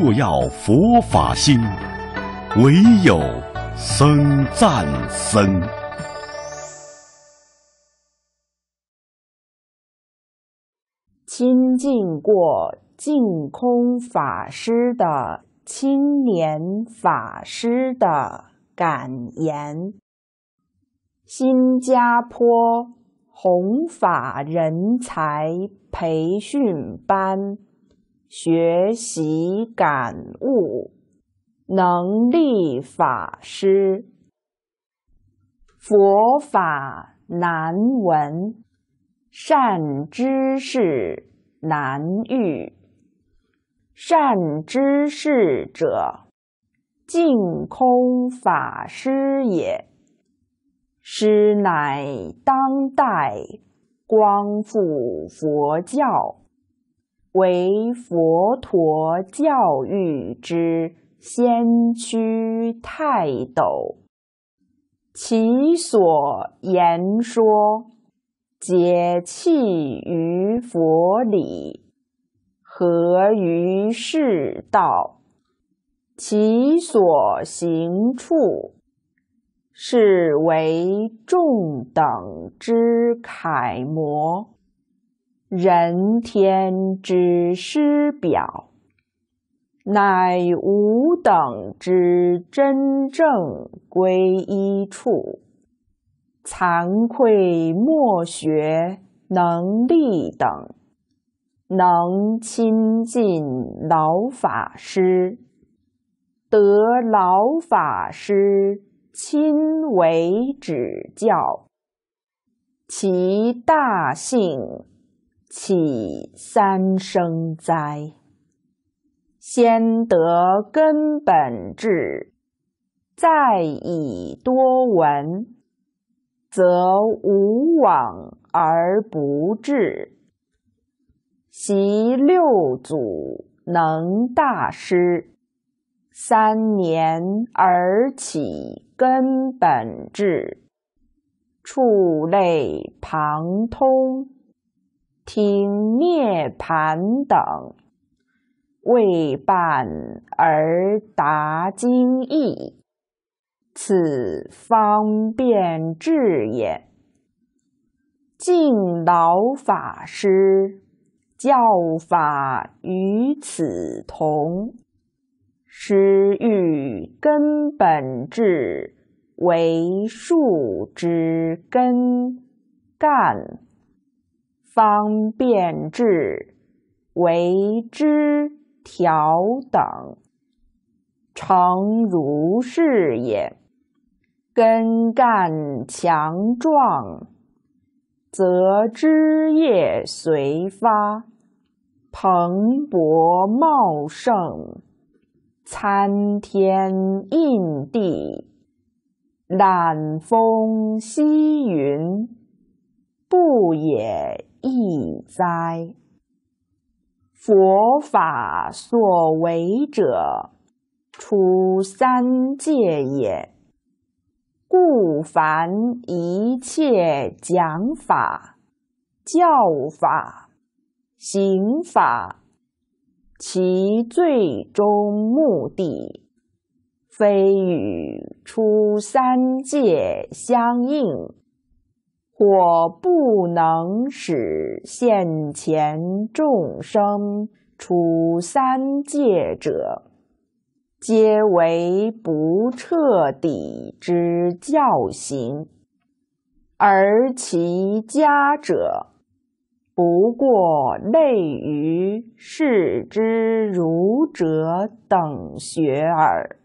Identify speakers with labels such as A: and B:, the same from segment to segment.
A: 若要佛法兴，唯有僧赞僧。亲近过净空法师的青年法师的感言。新加坡弘法人才培训班。学习感悟，能力法师，佛法难闻，善知识难遇。善知识者，净空法师也。师乃当代光复佛教。为佛陀教育之先驱泰斗，其所言说，解气于佛理，合于世道，其所行处，是为众等之楷模。人天之师表，乃吾等之真正归依处。惭愧莫学能力等，能亲近老法师，得老法师亲为指教，其大幸。起三生灾，先得根本智，在以多闻，则无往而不至。习六祖能大师，三年而起根本智，触类旁通。听涅盘等为伴而达经义，此方便智也。敬老法师教法与此同，施欲根本智为树之根干。方便治，为之调等，诚如是也。根干强壮，则枝叶随发，蓬勃茂盛，参天映地，揽风吸云，不也？易哉！佛法所为者，出三界也。故凡一切讲法、教法、行法，其最终目的，非与出三界相应。我不能使现前众生出三界者，皆为不彻底之教行；而其家者，不过类于世之儒者等学耳。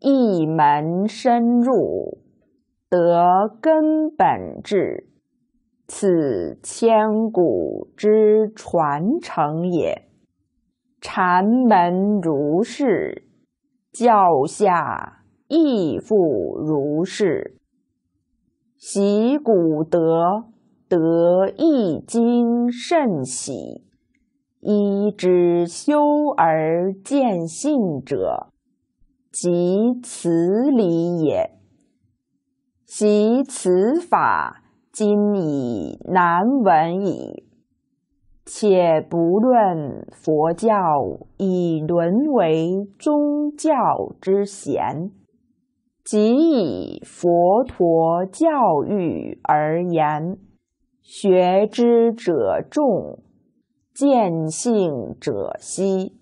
A: 一门深入。得根本治，此千古之传承也。禅门如是，教下亦复如是。习古德得易经甚喜，依之修而见性者，即此理也。即此法今已难闻矣，且不论佛教已沦为宗教之嫌，即以佛陀教育而言，学之者众，见性者稀。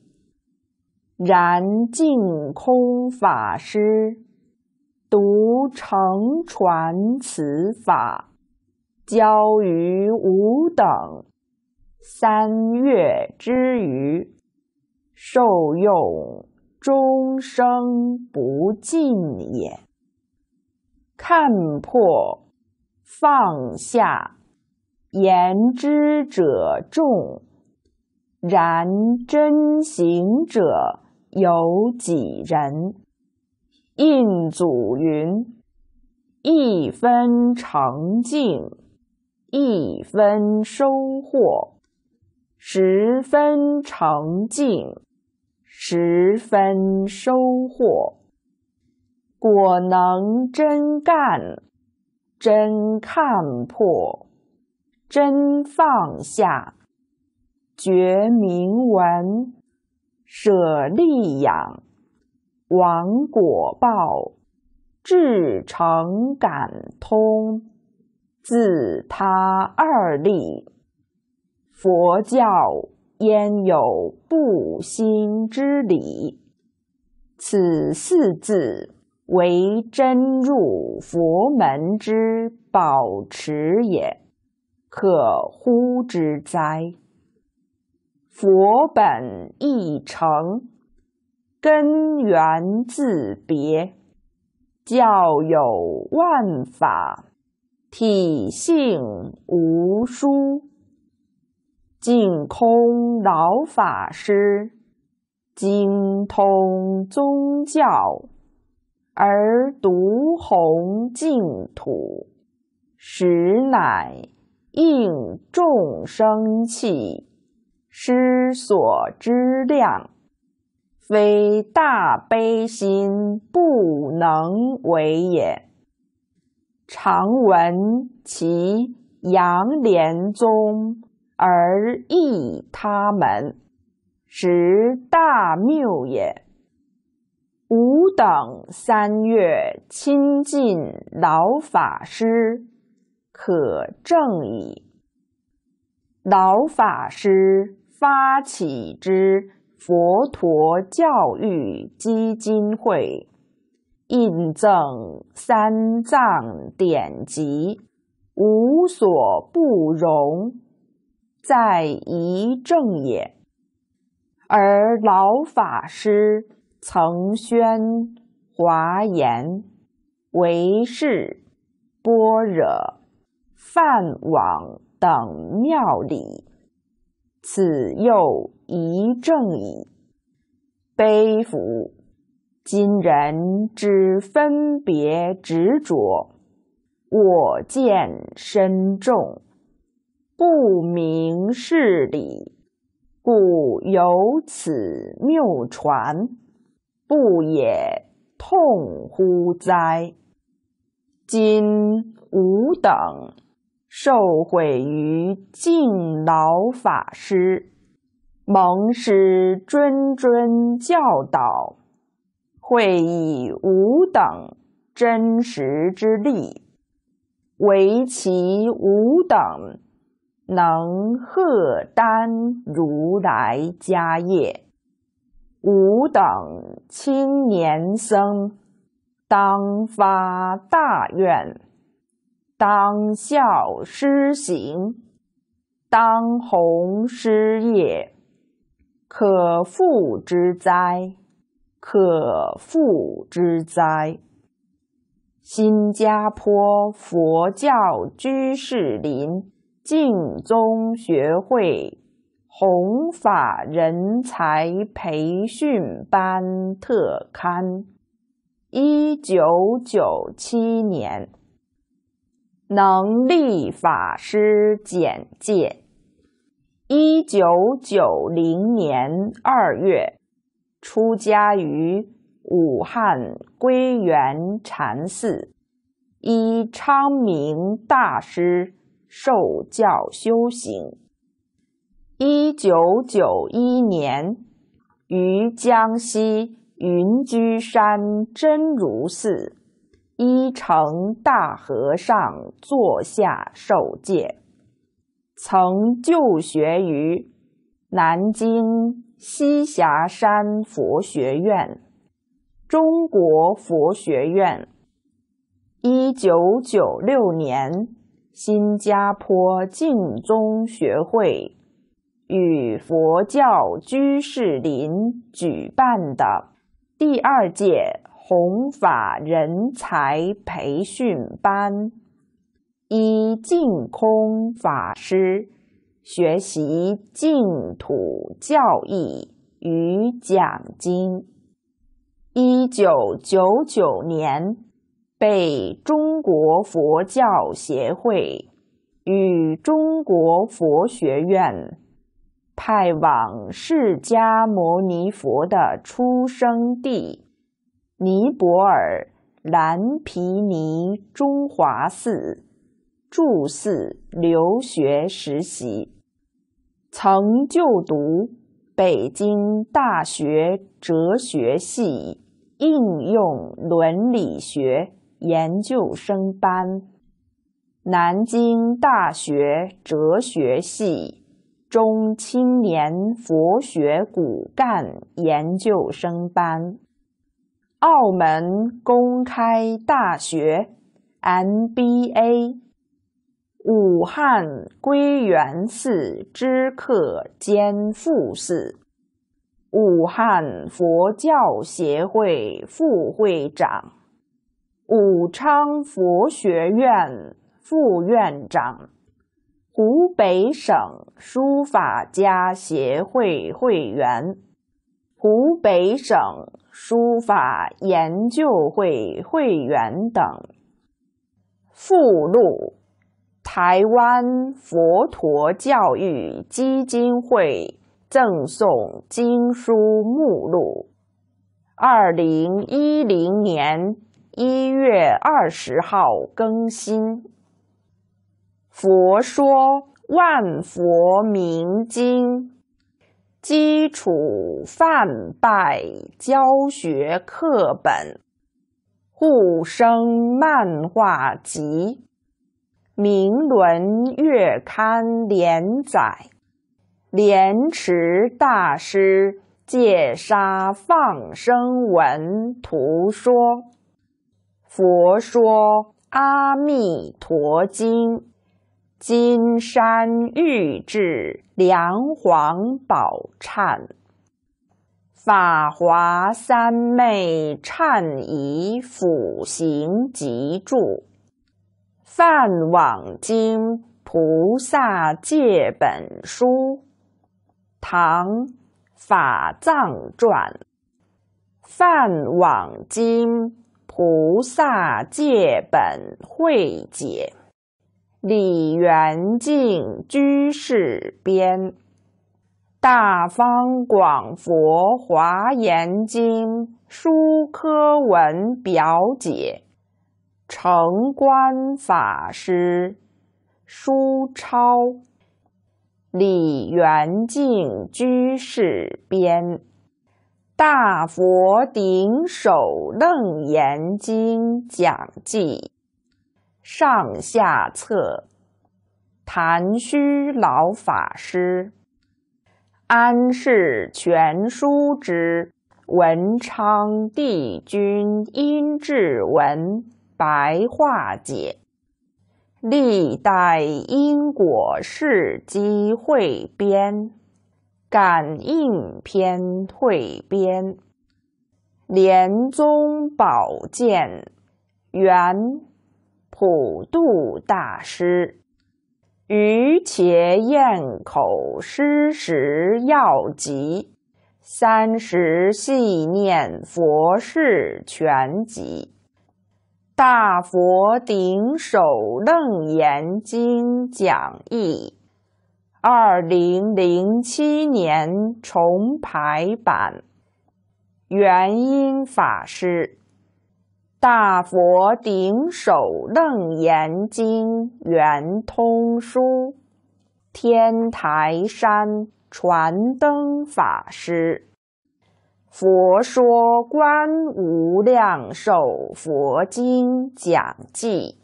A: 然净空法师。独承传此法，教于吾等。三月之余，受用终生不尽也。看破放下，言之者众，然真行者有几人？印祖云：“一分成净，一分收获；十分成净，十分收获。果能真干，真看破，真放下，觉明闻，舍利养。”亡果报，至诚感通，自他二利，佛教焉有不兴之理？此四字为真入佛门之保持也，可乎之哉？佛本一诚。根源自别，教有万法，体性无殊。净空老法师精通宗教，而独弘净土，实乃应众生气，师所之量。非大悲心不能为也。常闻其扬连宗而异他门，实大谬也。吾等三月亲近老法师，可正矣。老法师发起之。佛陀教育基金会印证三藏典籍，无所不容，在一正也。而老法师曾宣华严、为是般若、梵网等妙理，此又。一正矣，悲夫！今人之分别执着，我见深重，不明事理，故有此谬传，不也痛乎哉？今吾等受毁于敬老法师。蒙师谆谆教导，会以吾等真实之力，为其吾等能荷担如来家业。吾等青年僧，当发大愿，当效师行，当弘师业。可复之灾，可复之灾。新加坡佛教居士林净宗学会弘法人才培训班特刊，一九九七年。能力法师简介。一九九零年二月，出家于武汉归元禅寺，依昌明大师受教修行。一九九一年，于江西云居山真如寺，依成大和尚坐下受戒。曾就学于南京栖霞山佛学院、中国佛学院。一九九六年，新加坡净宗学会与佛教居士林举办的第二届弘法人才培训班。依净空法师学习净土教义与讲经。一九九九年，被中国佛教协会与中国佛学院派往释迦牟尼佛的出生地——尼泊尔蓝皮尼中华寺。住寺、留学、实习，曾就读北京大学哲学系应用伦理学研究生班，南京大学哲学系中青年佛学骨干研究生班，澳门公开大学 MBA。武汉归元寺知客兼副寺，武汉佛教协会副会长，武昌佛学院副院长，湖北省书法家协会会员，湖北省书法研究会会员等。附录。台湾佛陀教育基金会赠送经书目录，二零一零年一月二十号更新。佛说《万佛明经》基础泛拜教学课本，护生漫画集。《明伦月刊》连载，《莲池大师戒杀放生文图说》，《佛说阿弥陀经》，《金山玉质梁皇宝忏》，《法华三昧忏仪辅行集注》。《梵网经菩萨戒本》书，唐法藏传。梵网经菩萨戒本会解》，李元敬居士编，《大方广佛华严经书科文表解》。城关法师书超，李元敬居士编《大佛顶首楞严经讲记》上下册，谈虚老法师《安世全书》之文昌帝君阴志文。白化解，历代因果事机会编，感应篇汇编，莲宗宝鉴，元普渡大师余且咽口诗时要集，三十系念佛事全集。《大佛顶首楞严经》讲义，二零零七年重排版。元音法师，《大佛顶首楞严经圆通书》，天台山传灯法师。佛说观无量寿佛经讲记，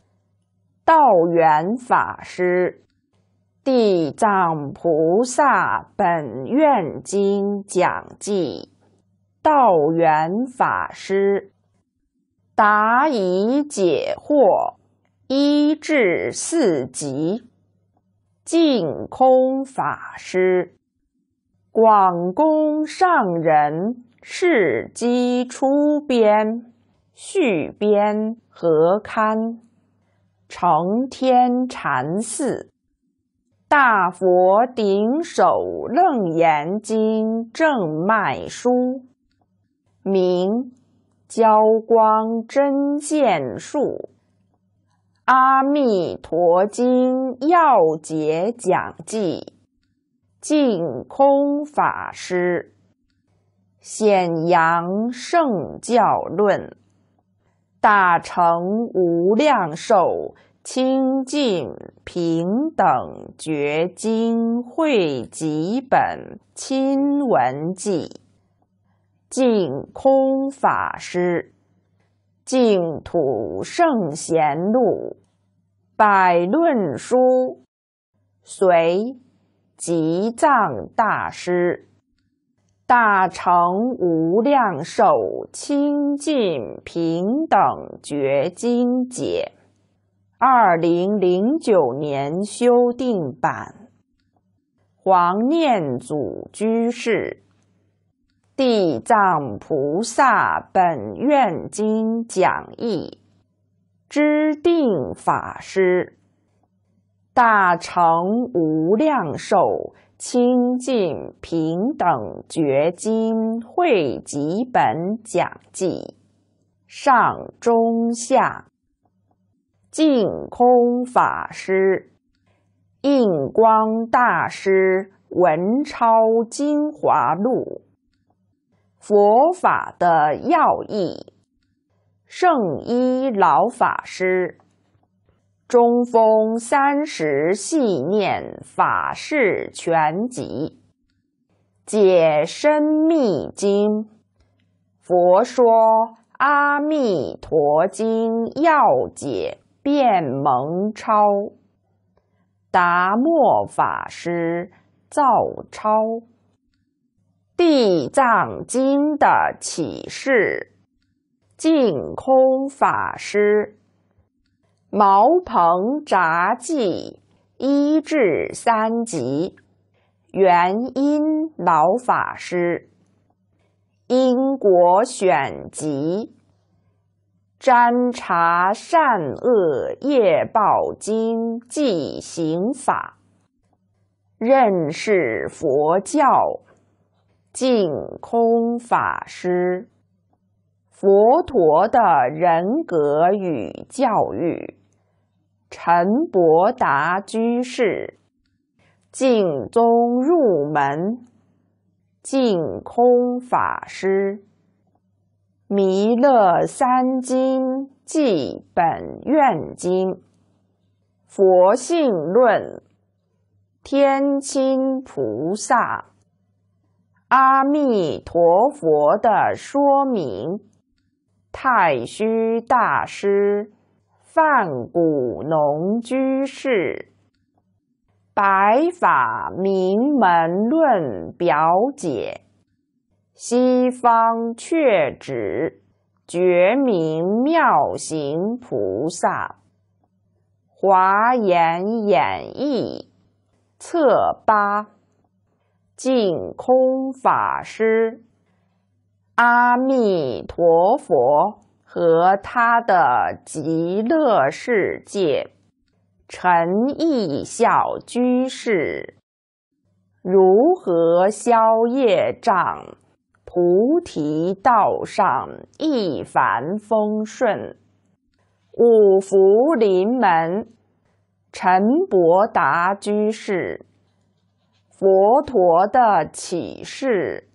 A: 道元法师；地藏菩萨本愿经讲记，道元法师；答疑解惑，一至四级，净空法师；广公上人。是机出编续编何堪？承天禅寺大佛顶首楞严经正脉书，明交光真线术，阿弥陀经要解讲记》，净空法师。显扬圣教论，大乘无量寿清净平等觉经会集本亲闻记，净空法师净土圣贤录，百论书，随吉藏大师。大乘无量寿清净平等觉经解，二零零九年修订版，黄念祖居士。地藏菩萨本愿经讲义，知定法师。大乘无量寿。清净平等觉经汇集本讲记，上中下。净空法师，印光大师文钞精华录。佛法的要义，圣依老法师。中风三十系念法事全集，解深密经，佛说阿弥陀经要解，辩蒙抄。达摩法师造抄，地藏经的启示，净空法师。《茅棚札记》一至三集，元音老法师；《因果选集》、《占察善恶业报经》记行法；认识佛教，净空法师；佛陀的人格与教育。陈伯达居士，净宗入门，净空法师，《弥勒三经》记本愿经，《佛性论》，天亲菩萨，《阿弥陀佛》的说明，《太虚大师》。万古农居士，白发名门论表姐，西方却指觉明妙行菩萨，华严演义，策八净空法师，阿弥陀佛。和他的极乐世界，陈意小居士，如何消业障？菩提道上一帆风顺，五福临门。陈伯达居士，佛陀的启示，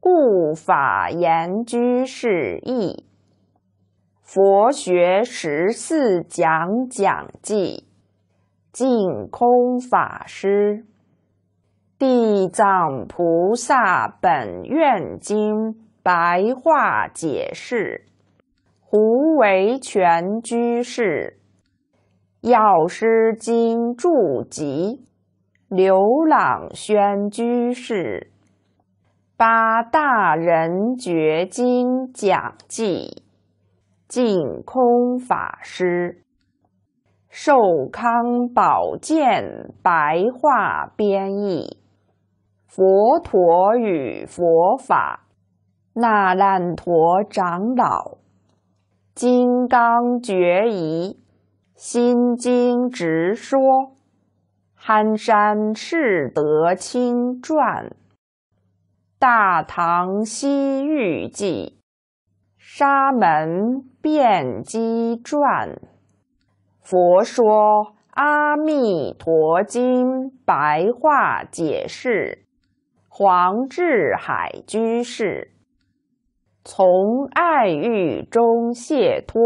A: 故法言居士意。佛学十四讲讲记，净空法师，《地藏菩萨本愿经》白话解释，胡为泉居士，《药师经》注集，刘朗轩居士，《八大人觉经》讲记。净空法师，《寿康宝鉴》白话编译，《佛陀与佛法》，那烂陀长老，《金刚觉疑》，《心经直说》，憨山德清传，《大唐西域记》。《沙门辩机传》，佛说《阿弥陀经》白话解释，黄智海居士。从爱欲中解脱，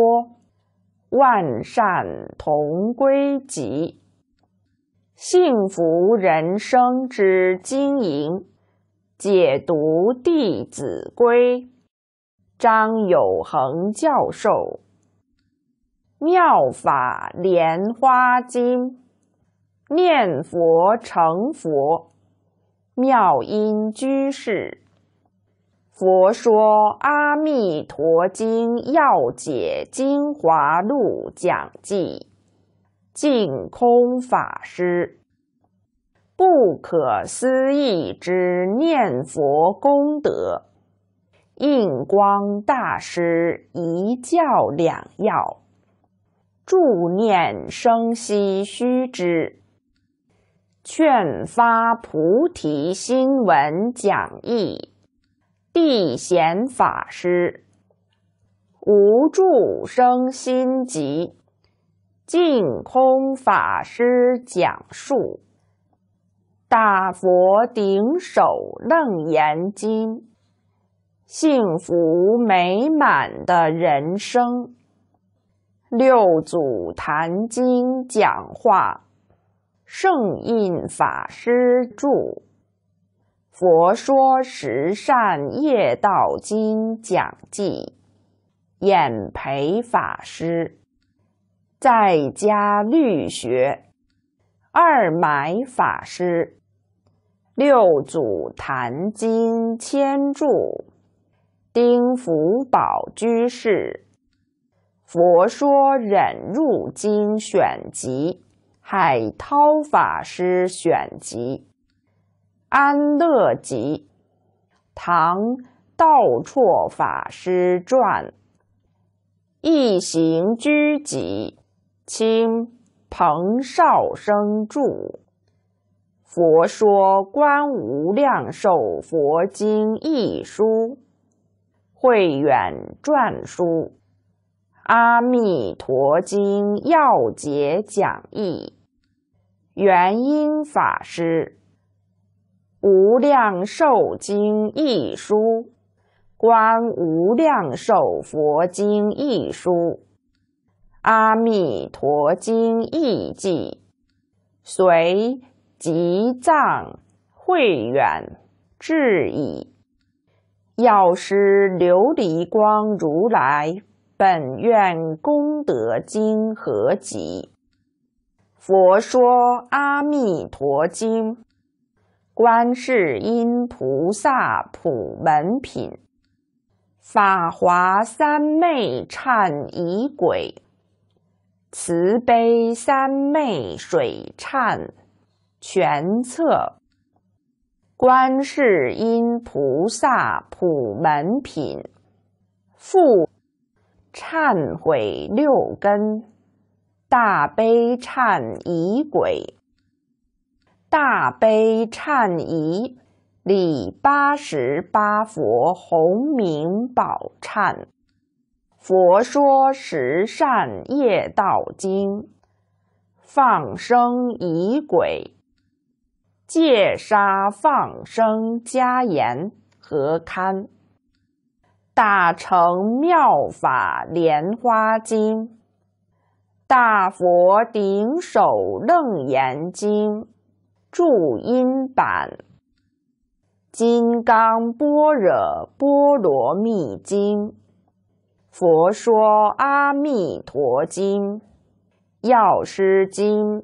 A: 万善同归极。幸福人生之经营，解读《弟子规》。张友恒教授，《妙法莲花经》，念佛成佛，妙音居士，《佛说阿弥陀经要解精华录》讲记，净空法师，《不可思议之念佛功德》。印光大师一教两要，助念生息须知；劝发菩提新闻讲义，地贤法师无住生心集；净空法师讲述大佛顶首楞严经。幸福美满的人生。六祖坛经讲话，圣印法师著。佛说十善业道经讲记，演培法师。在家律学，二买法师。六祖坛经千注。丁福宝居士《佛说忍辱经选集》，海涛法师选集，《安乐集》，唐道绰法师传，《一行居集》，清彭绍生著，《佛说观无量寿佛经一书。慧远传书《阿弥陀经要解讲义》，元音法师《无量寿经一书，《观无量寿佛经一书，《阿弥陀经义记》，随吉藏慧远制矣。药师琉璃光如来本愿功德经合集，佛说阿弥陀经，观世音菩萨普门品，法华三昧忏仪轨，慈悲三昧水忏全册。观世音菩萨普门品，复忏悔六根，大悲忏仪轨，大悲忏仪，礼八十八佛，弘名宝忏，佛说十善业道经，放生仪轨。戒杀放生，加严何堪？大乘妙法莲花经，大佛顶首楞严经，注音版。金刚般若波罗蜜经，佛说阿弥陀经，药师经。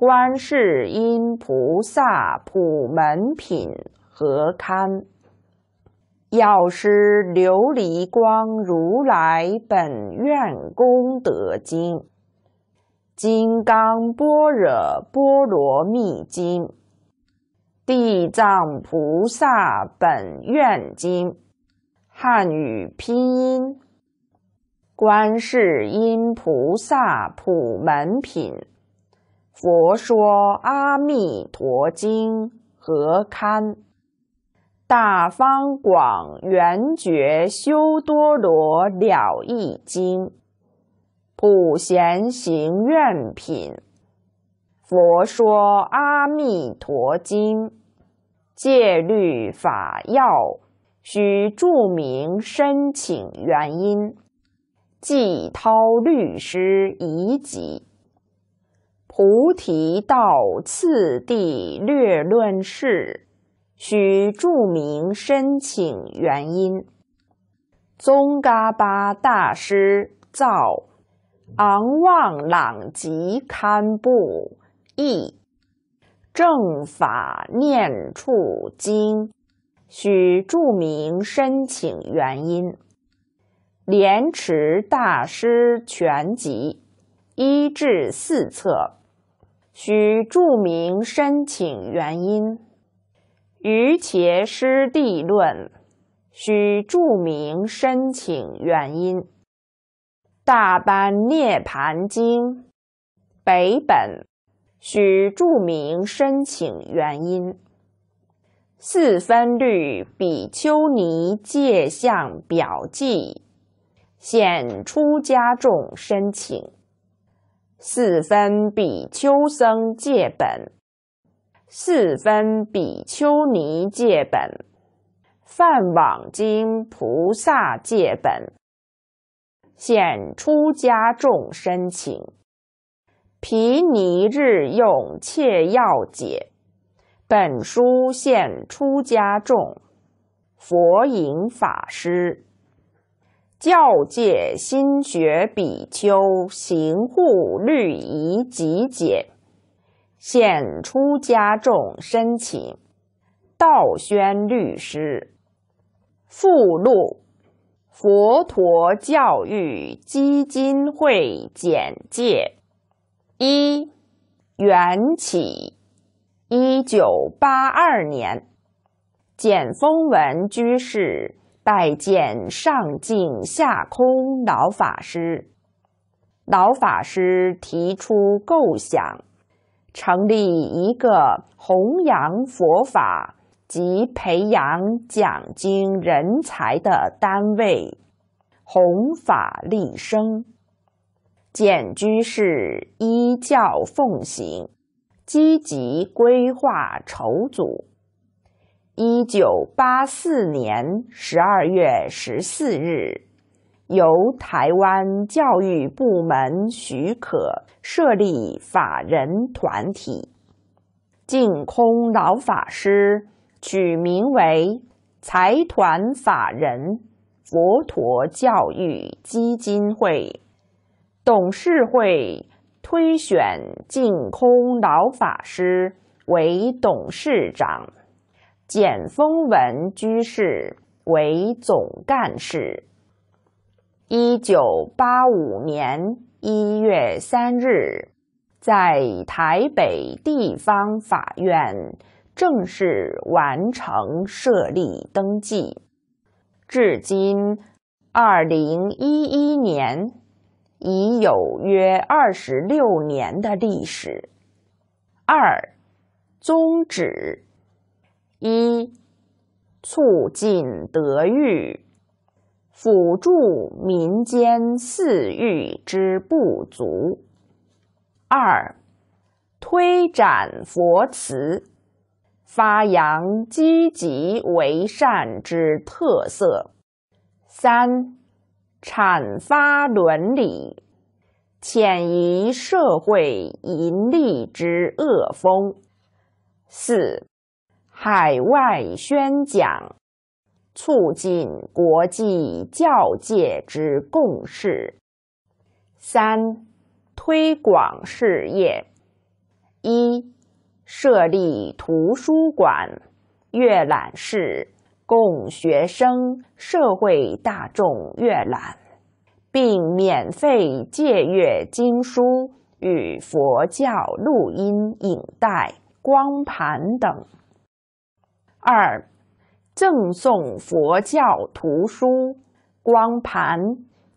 A: 观世音菩萨普门品，何堪？药师琉璃光如来本愿功德经，金刚般若波罗蜜经，地藏菩萨本愿经，汉语拼音，观世音菩萨普门品。佛说阿弥陀经何堪？大方广圆觉修多罗了义经，普贤行愿品。佛说阿弥陀经戒律法要，需注明申请原因。季涛律师以及。菩提道次第略论事，需注明申请原因。宗嘎巴大师造《昂望朗吉堪布译正法念处经》，需注明申请原因。莲池大师全集一至四册。需注明申请原因，《余茄师地论》需注明申请原因，《大般涅盘经》北本需注明申请原因，《四分律比丘尼戒相表记》显出家众申请。四分比丘僧戒本，四分比丘尼戒本，梵网经菩萨戒本，现出家众申请，毗尼日用切要解，本书现出家众，佛影法师。教界新学比丘行护律仪集解，现出家众申请道宣律师附录，佛陀教育基金会简介一，缘起，一九八二年，简风文居士。拜见上净下空老法师，老法师提出构想，成立一个弘扬佛法及培养讲经人才的单位，弘法立生。简居士依教奉行，积极规划筹组。一九八四年十二月十四日，由台湾教育部门许可设立法人团体净空老法师，取名为财团法人佛陀教育基金会。董事会推选净空老法师为董事长。简风文居士为总干事。一九八五年一月三日，在台北地方法院正式完成设立登记。至今二零一一年，已有约二十六年的历史。二、宗旨。一、促进德育，辅助民间四育之不足；二、推展佛慈，发扬积极为善之特色；三、阐发伦理，潜移社会淫利之恶风；四。海外宣讲，促进国际教界之共识。三、推广事业：一、设立图书馆、阅览室，供学生、社会大众阅览，并免费借阅经书与佛教录音、影带、光盘等。二，赠送佛教图书、光盘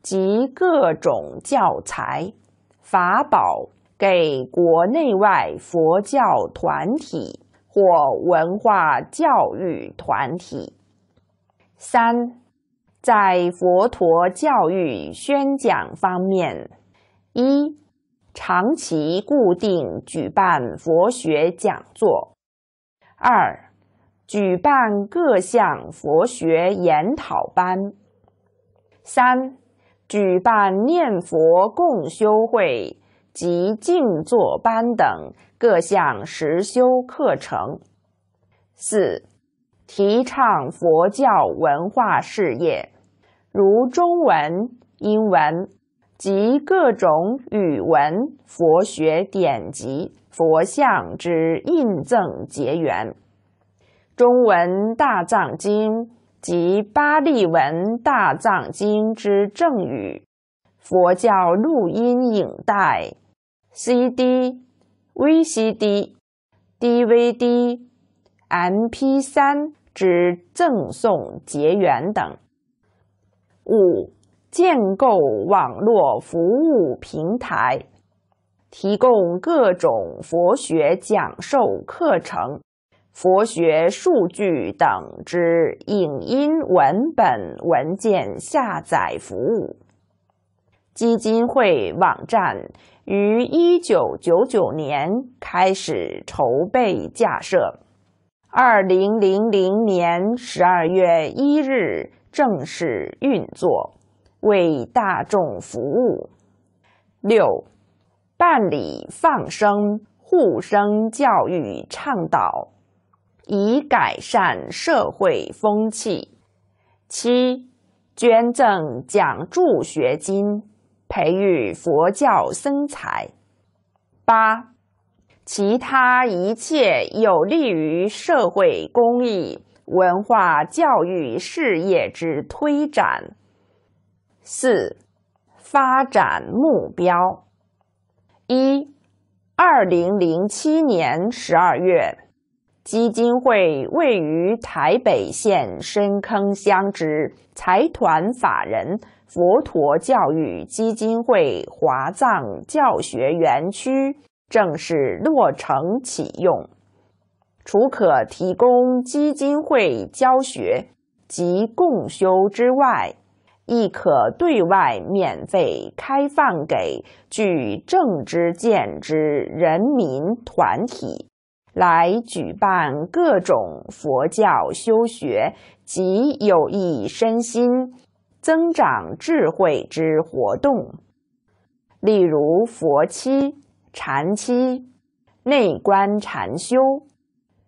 A: 及各种教材、法宝给国内外佛教团体或文化教育团体。三，在佛陀教育宣讲方面，一长期固定举办佛学讲座。二。举办各项佛学研讨班，三，举办念佛共修会及静坐班等各项实修课程。四，提倡佛教文化事业，如中文、英文及各种语文佛学典籍、佛像之印赠结缘。中文大藏经及巴利文大藏经之正语，佛教录音影带、CD、VCD、DVD、MP3 之赠送结缘等。五、建构网络服务平台，提供各种佛学讲授课程。佛学数据等之影音文本文件下载服务，基金会网站于一九九九年开始筹备架设，二零零零年十二月一日正式运作，为大众服务。六，办理放生护生教育倡导。以改善社会风气；七、捐赠奖助学金，培育佛教僧才；八、其他一切有利于社会公益、文化教育事业之推展。四、发展目标：一、二零零七年十二月。基金会位于台北县深坑乡之财团法人佛陀教育基金会华藏教学园区正式落成启用，除可提供基金会教学及共修之外，亦可对外免费开放给具正知见之人民团体。来举办各种佛教修学及有益身心、增长智慧之活动，例如佛七、禅七、内观禅修、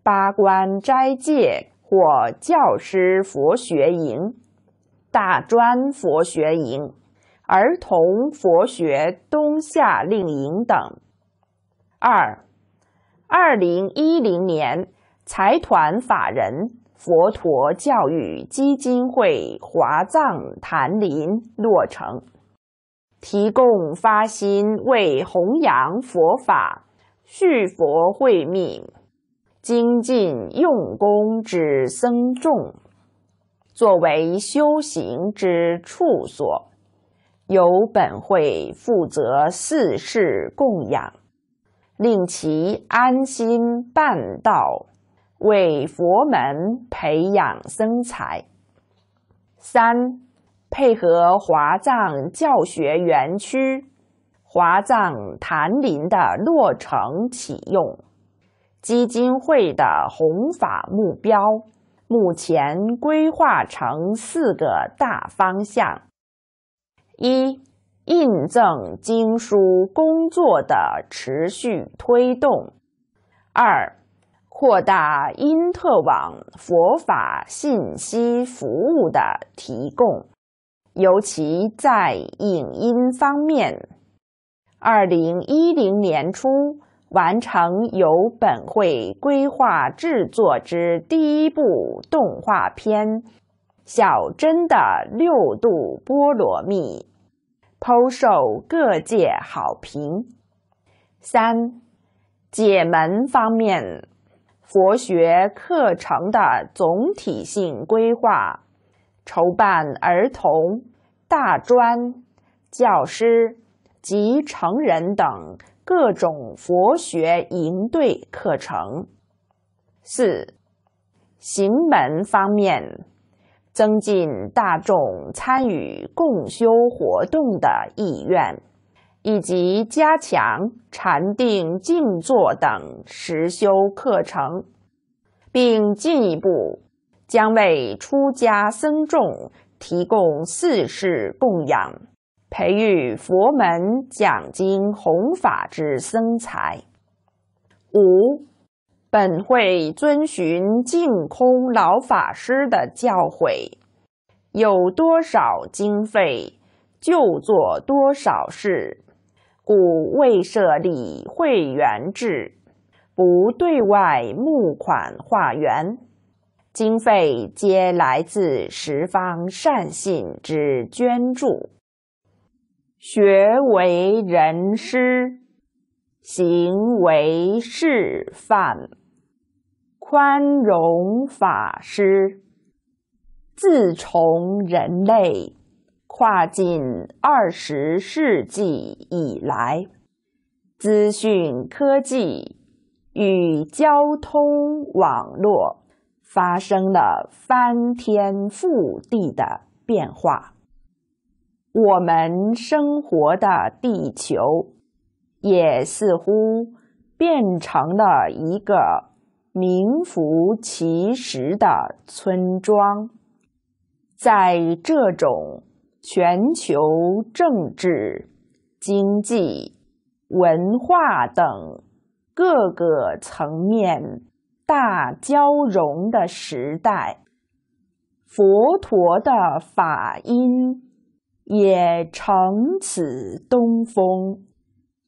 A: 八关斋戒或教师佛学营、大专佛学营、儿童佛学冬夏令营等。二。二零一零年，财团法人佛陀教育基金会华藏坛林落成，提供发心为弘扬佛法、续佛慧命、精进用功之僧众，作为修行之处所，由本会负责四世供养。令其安心办道，为佛门培养僧财。三，配合华藏教学园区、华藏坛林的落成启用，基金会的弘法目标目前规划成四个大方向：一。印赠经书工作的持续推动；二、扩大因特网佛法信息服务的提供，尤其在影音方面。二零一零年初，完成由本会规划制作之第一部动画片《小珍的六度波罗蜜》。颇受各界好评。三、解门方面，佛学课程的总体性规划，筹办儿童、大专、教师及成人等各种佛学营队课程。四、行门方面。增进大众参与共修活动的意愿，以及加强禅定、静坐等实修课程，并进一步将为出家僧众提供四世供养，培育佛门讲经弘法之僧才。五。本会遵循净空老法师的教诲，有多少经费就做多少事，故未设立会员制，不对外募款化缘，经费皆来自十方善信之捐助。学为人师，行为示范。宽容法师，自从人类跨进二十世纪以来，资讯科技与交通网络发生了翻天覆地的变化，我们生活的地球也似乎变成了一个。名副其实的村庄，在这种全球政治、经济、文化等各个层面大交融的时代，佛陀的法音也乘此东风。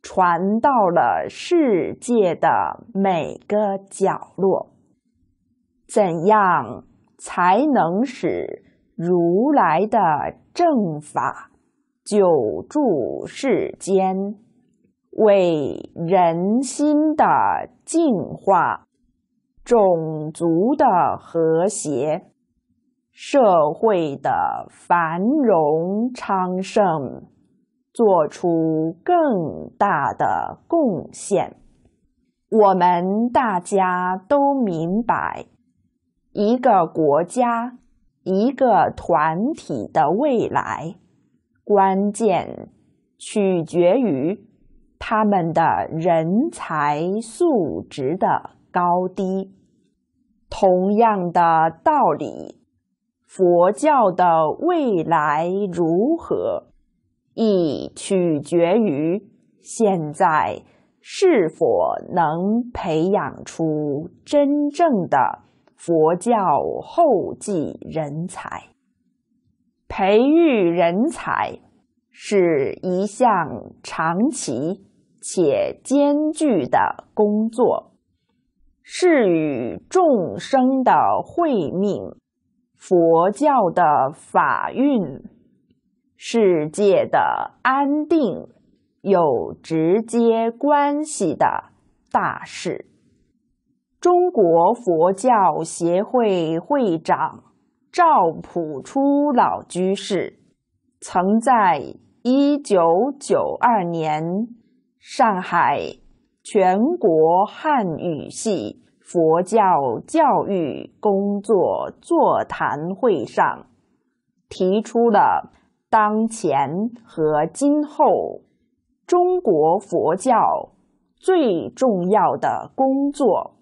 A: 传到了世界的每个角落。怎样才能使如来的正法久住世间，为人心的净化、种族的和谐、社会的繁荣昌盛？做出更大的贡献。我们大家都明白，一个国家、一个团体的未来，关键取决于他们的人才素质的高低。同样的道理，佛教的未来如何？亦取决于现在是否能培养出真正的佛教后继人才。培育人才是一项长期且艰巨的工作，是与众生的慧命、佛教的法运。世界的安定有直接关系的大事。中国佛教协会会长赵朴初老居士，曾在一九九二年上海全国汉语系佛教教育工作座谈会上提出了。当前和今后，中国佛教最重要的工作，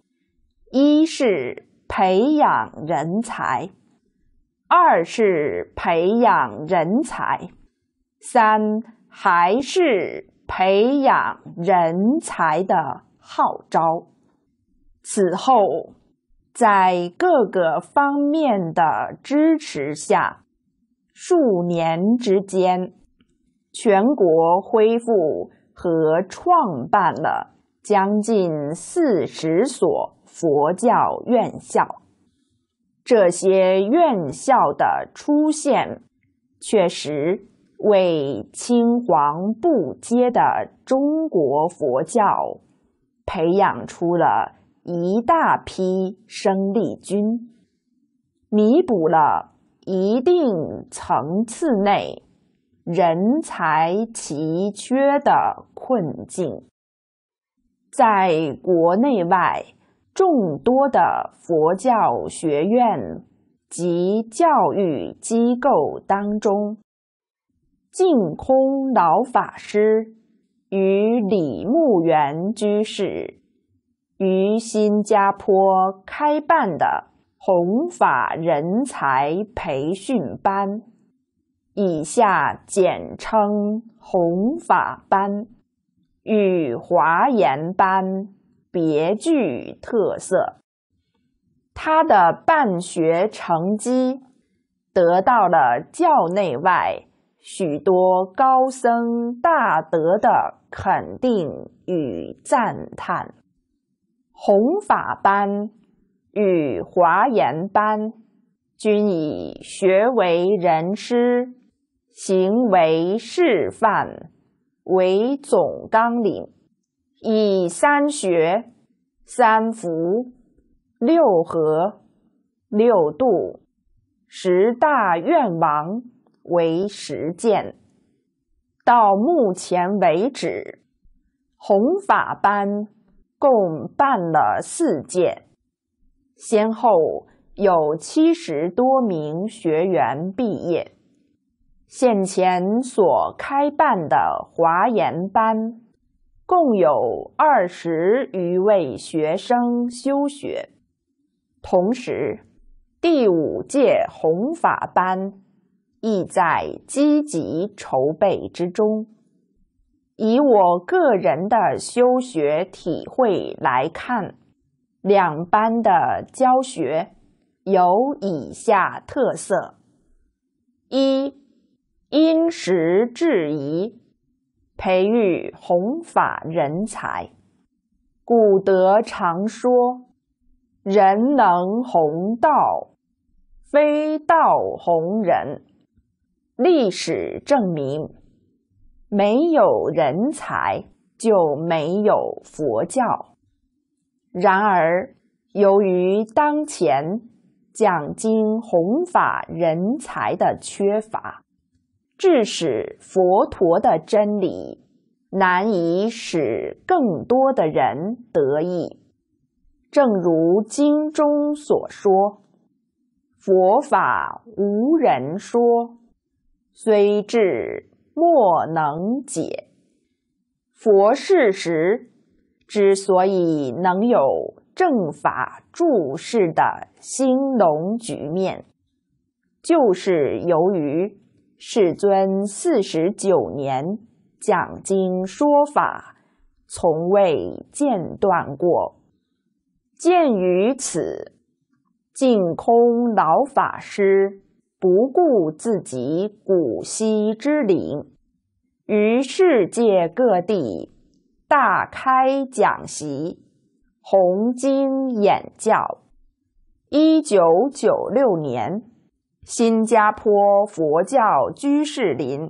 A: 一是培养人才，二是培养人才，三还是培养人才的号召。此后，在各个方面的支持下。数年之间，全国恢复和创办了将近四十所佛教院校。这些院校的出现，确实为青黄不接的中国佛教培养出了一大批生力军，弥补了。一定层次内人才奇缺的困境，在国内外众多的佛教学院及教育机构当中，净空老法师与李牧原居士于新加坡开办的。弘法人才培训班，以下简称弘法班，与华严班别具特色。他的办学成绩得到了教内外许多高僧大德的肯定与赞叹。弘法班。与华严班均以学为人师、行为示范为总纲领，以三学、三福、六和、六度、十大愿王为实践。到目前为止，弘法班共办了四届。先后有七十多名学员毕业，现前所开办的华严班，共有二十余位学生休学。同时，第五届弘法班亦在积极筹备之中。以我个人的修学体会来看。两班的教学有以下特色：一，因时制宜，培育弘法人才。古德常说：“人能弘道，非道弘人。”历史证明，没有人才就没有佛教。然而，由于当前讲经弘法人才的缺乏，致使佛陀的真理难以使更多的人得益。正如经中所说：“佛法无人说，虽智莫能解。”佛世时。之所以能有正法注视的兴隆局面，就是由于世尊四十九年讲经说法，从未间断过。鉴于此，净空老法师不顾自己古稀之龄，于世界各地。大开讲席，红经演教。一九九六年，新加坡佛教居士林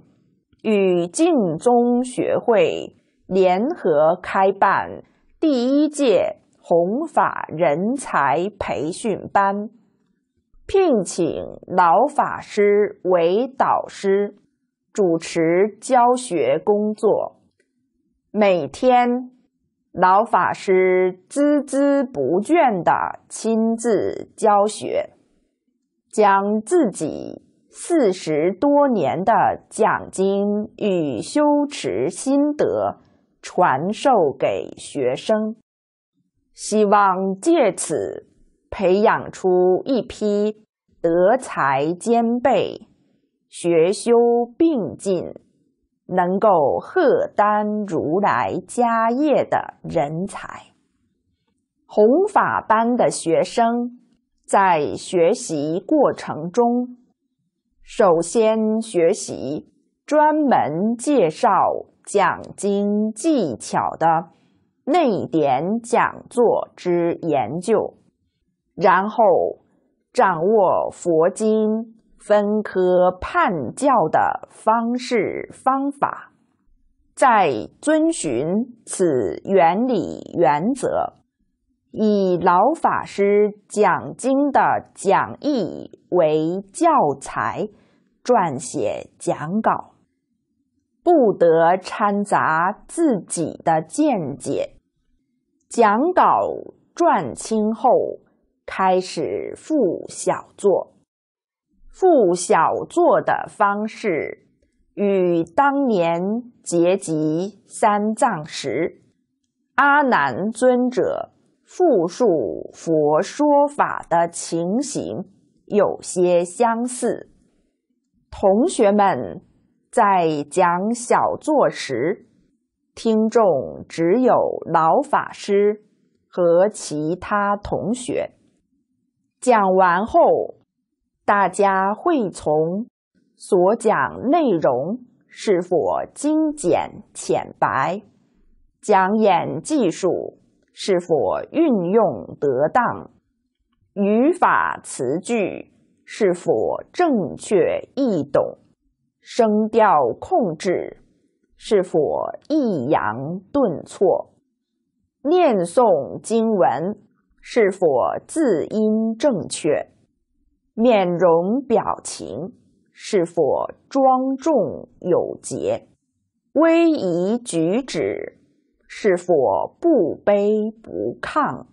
A: 与净宗学会联合开办第一届弘法人才培训班，聘请老法师为导师，主持教学工作。每天，老法师孜孜不倦地亲自教学，将自己四十多年的讲经与修持心得传授给学生，希望借此培养出一批德才兼备、学修并进。能够荷担如来家业的人才。弘法班的学生在学习过程中，首先学习专门介绍讲经技巧的内典讲座之研究，然后掌握佛经。分科判教的方式方法，在遵循此原理原则，以老法师讲经的讲义为教材，撰写讲稿，不得掺杂自己的见解。讲稿撰清后，开始复小作。复小坐的方式，与当年结集三藏时，阿难尊者复述佛说法的情形有些相似。同学们在讲小坐时，听众只有老法师和其他同学。讲完后。大家会从所讲内容是否精简浅白，讲演技术是否运用得当，语法词句是否正确易懂，声调控制是否抑扬顿挫，念诵经文是否字音正确。面容表情是否庄重有节，威仪举止是否不卑不亢？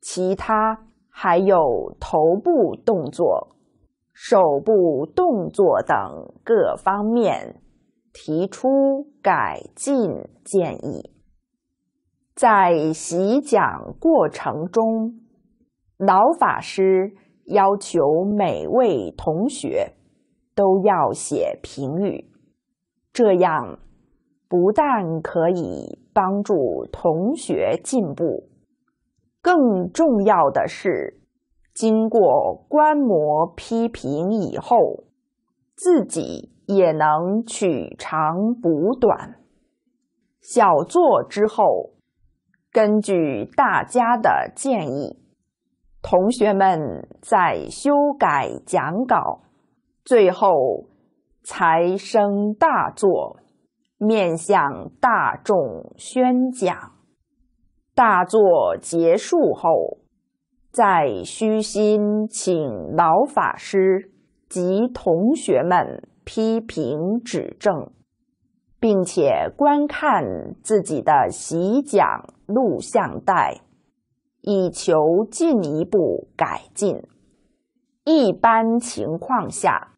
A: 其他还有头部动作、手部动作等各方面，提出改进建议。在习讲过程中，老法师。要求每位同学都要写评语，这样不但可以帮助同学进步，更重要的是，经过观摩批评以后，自己也能取长补短。小作之后，根据大家的建议。同学们在修改讲稿，最后才声大作，面向大众宣讲。大作结束后，再虚心请老法师及同学们批评指正，并且观看自己的习讲录像带。以求进一步改进。一般情况下，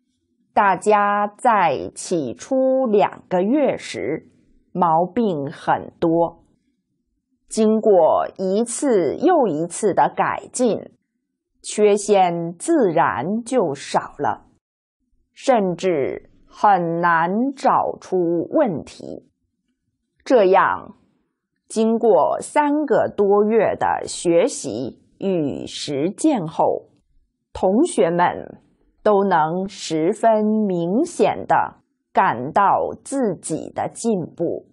A: 大家在起初两个月时毛病很多，经过一次又一次的改进，缺陷自然就少了，甚至很难找出问题。这样。经过三个多月的学习与实践后，同学们都能十分明显的感到自己的进步。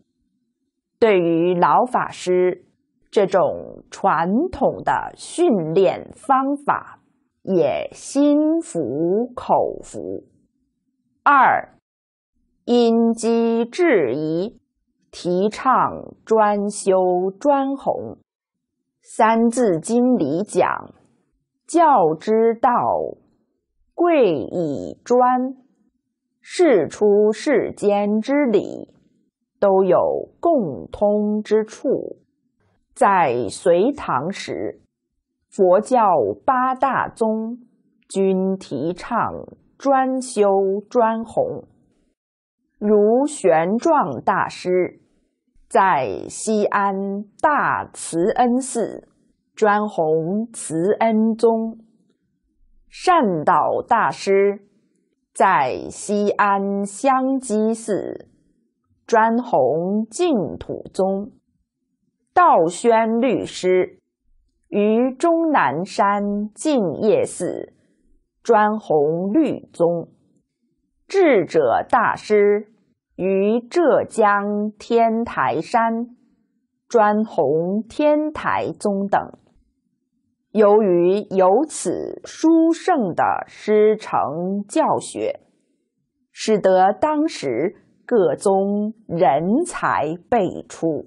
A: 对于老法师这种传统的训练方法，也心服口服。二，因机质疑。提倡专修专弘，《三字经》里讲：“教之道，贵以专。”事出世间之理，都有共通之处。在隋唐时，佛教八大宗均提倡专修专弘，如玄奘大师。在西安大慈恩寺，专弘慈恩宗；善导大师在西安香积寺，专弘净土宗；道宣律师于终南山静业寺，专弘律宗；智者大师。于浙江天台山，专弘天台宗等。由于有此殊胜的师承教学，使得当时各宗人才辈出，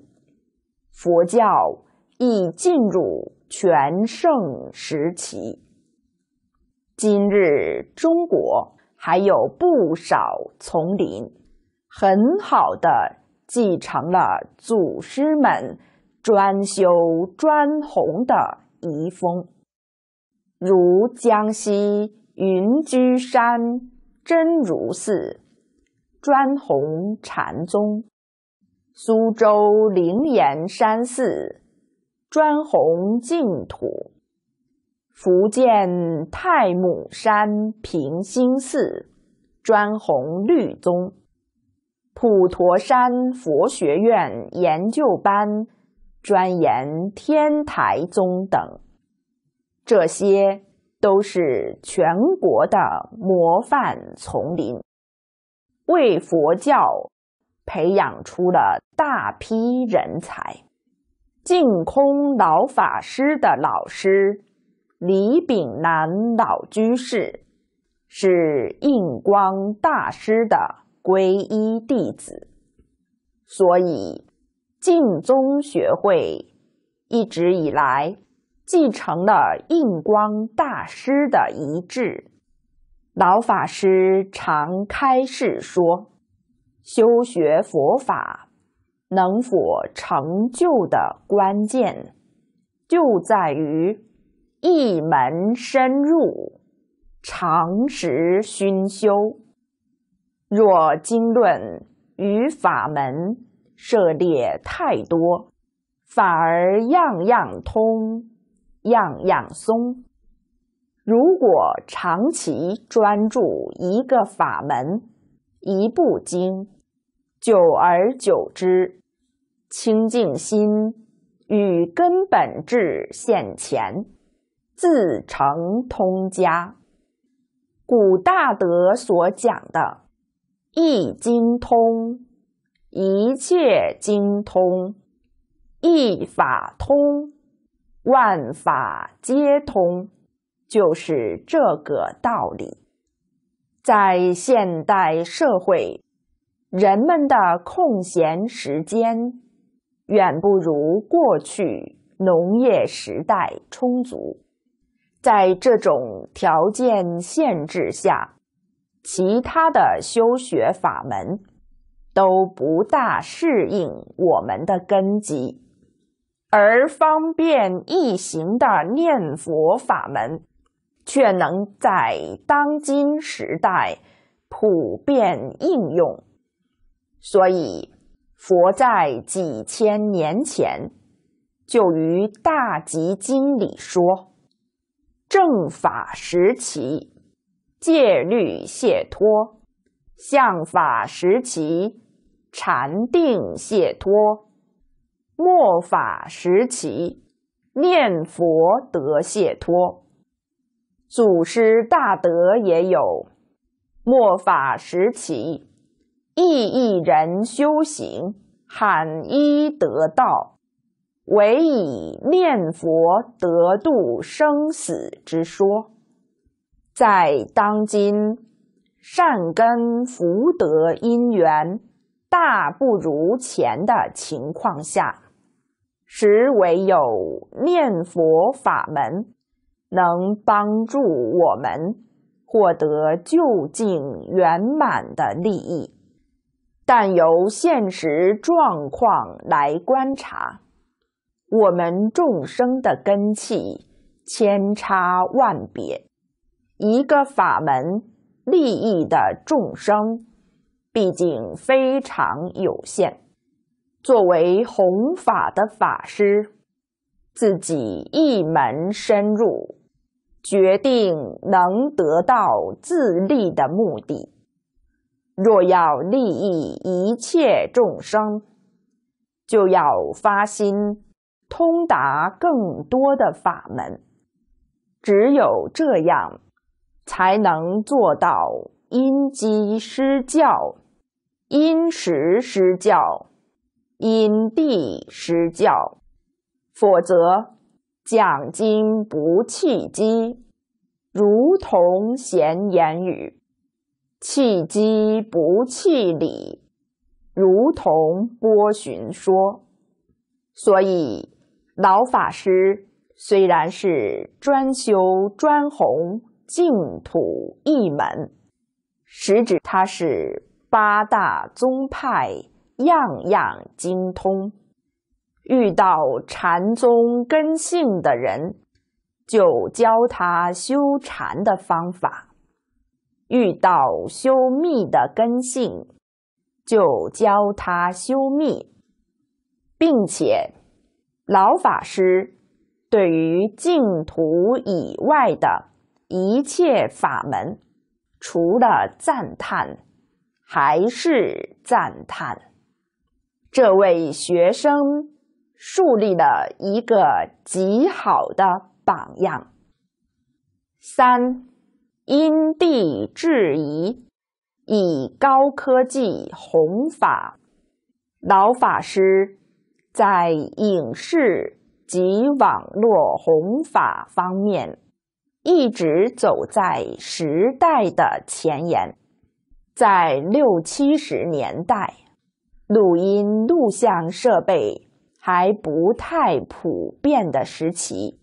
A: 佛教已进入全盛时期。今日中国还有不少丛林。很好的继承了祖师们专修砖红的遗风，如江西云居山真如寺砖红禅宗，苏州灵岩山寺砖红净土，福建太母山平心寺砖红律宗。普陀山佛学院研究班，专研天台宗等，这些都是全国的模范丛林，为佛教培养出了大批人才。净空老法师的老师李炳南老居士，是印光大师的。皈依弟子，所以净宗学会一直以来继承了印光大师的遗志。老法师常开示说，修学佛法能否成就的关键，就在于一门深入，常时熏修。若经论与法门涉猎太多，反而样样通，样样松。如果长期专注一个法门一部经，久而久之，清净心与根本智现前，自成通家。古大德所讲的。一精通，一切精通；一法通，万法皆通，就是这个道理。在现代社会，人们的空闲时间远不如过去农业时代充足，在这种条件限制下。其他的修学法门都不大适应我们的根基，而方便易行的念佛法门却能在当今时代普遍应用。所以，佛在几千年前就于《大集经》里说：“正法时期。”戒律解脱，相法时起，禅定解脱，末法时起，念佛得解脱。祖师大德也有末法时起，异一人修行，罕一得道，唯以念佛得度生死之说。在当今善根福德因缘大不如前的情况下，实唯有念佛法门能帮助我们获得究竟圆满的利益。但由现实状况来观察，我们众生的根气千差万别。一个法门利益的众生，毕竟非常有限。作为弘法的法师，自己一门深入，决定能得到自利的目的。若要利益一切众生，就要发心通达更多的法门。只有这样。才能做到因机施教、因时施教、因地施教，否则讲经不契机，如同闲言语；契机不契理，如同波寻说。所以老法师虽然是专修专弘。净土一门，实指他是八大宗派样样精通。遇到禅宗根性的人，就教他修禅的方法；遇到修密的根性，就教他修密，并且老法师对于净土以外的。一切法门，除了赞叹，还是赞叹。这位学生树立了一个极好的榜样。三，因地制宜，以高科技弘法。老法师在影视及网络弘法方面。一直走在时代的前沿，在六七十年代，录音录像设备还不太普遍的时期，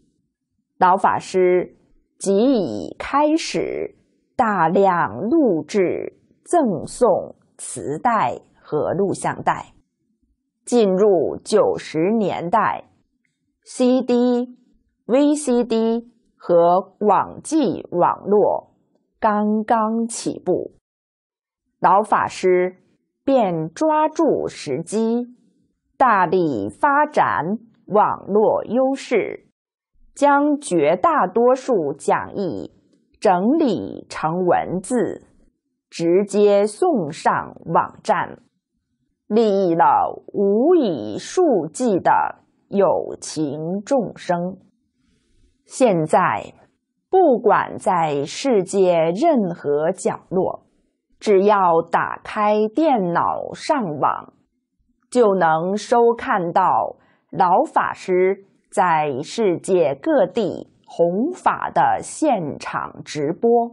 A: 老法师即已开始大量录制赠送磁带和录像带。进入九十年代，CD、VCD。和网际网络刚刚起步，老法师便抓住时机，大力发展网络优势，将绝大多数讲义整理成文字，直接送上网站，利益了无以数计的有情众生。现在，不管在世界任何角落，只要打开电脑上网，就能收看到老法师在世界各地弘法的现场直播，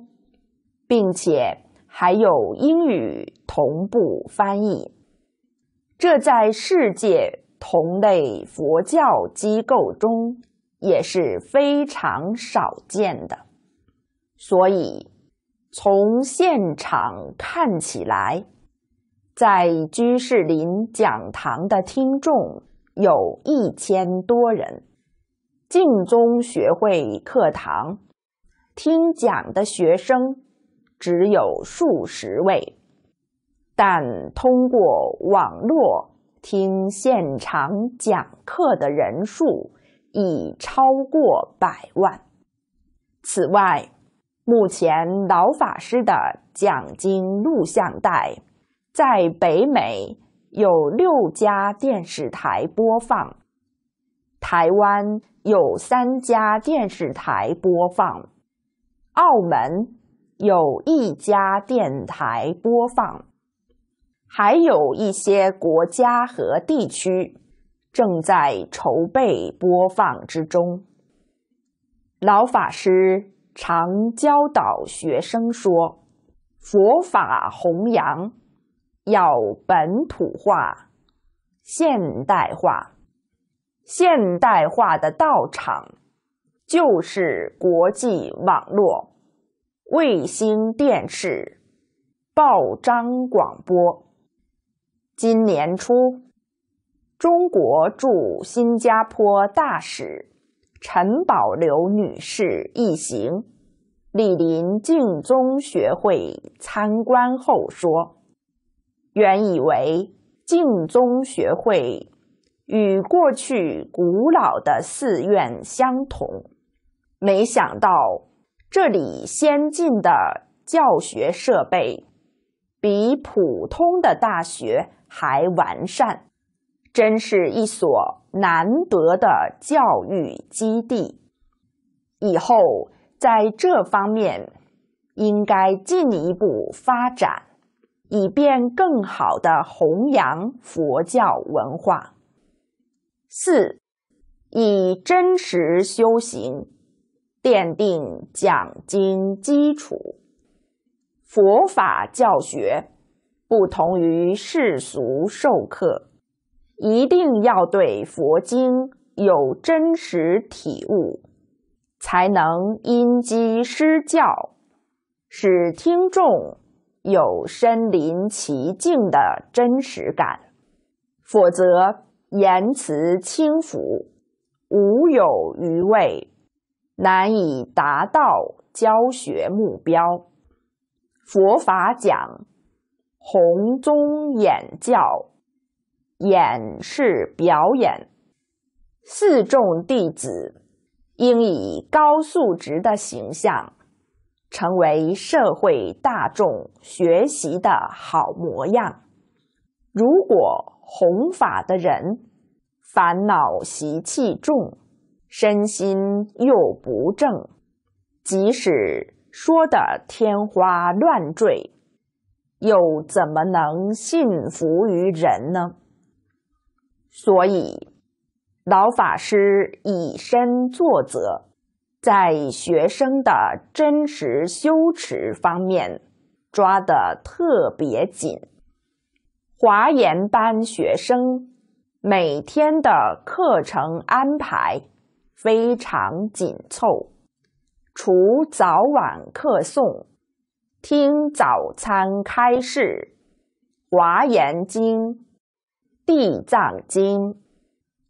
A: 并且还有英语同步翻译。这在世界同类佛教机构中。也是非常少见的，所以从现场看起来，在居士林讲堂的听众有一千多人，净宗学会课堂听讲的学生只有数十位，但通过网络听现场讲课的人数。已超过百万。此外，目前老法师的奖金录像带在北美有六家电视台播放，台湾有三家电视台播放，澳门有一家电台播放，还有一些国家和地区。正在筹备播放之中。老法师常教导学生说：“佛法弘扬要本土化、现代化。现代化的道场就是国际网络、卫星电视、报章广播。”今年初。中国驻新加坡大使陈保留女士一行莅临敬宗学会参观后说：“原以为敬宗学会与过去古老的寺院相同，没想到这里先进的教学设备比普通的大学还完善。”真是一所难得的教育基地，以后在这方面应该进一步发展，以便更好的弘扬佛教文化。四，以真实修行奠定讲经基础。佛法教学不同于世俗授课。一定要对佛经有真实体悟，才能因机施教，使听众有身临其境的真实感。否则，言辞轻浮，无有余味，难以达到教学目标。佛法讲红宗演教。演是表演，四众弟子应以高素质的形象，成为社会大众学习的好模样。如果弘法的人烦恼习气重，身心又不正，即使说的天花乱坠，又怎么能信服于人呢？所以，老法师以身作则，在学生的真实修持方面抓得特别紧。华严班学生每天的课程安排非常紧凑，除早晚课诵、听早餐开示、华严经。《地藏经》《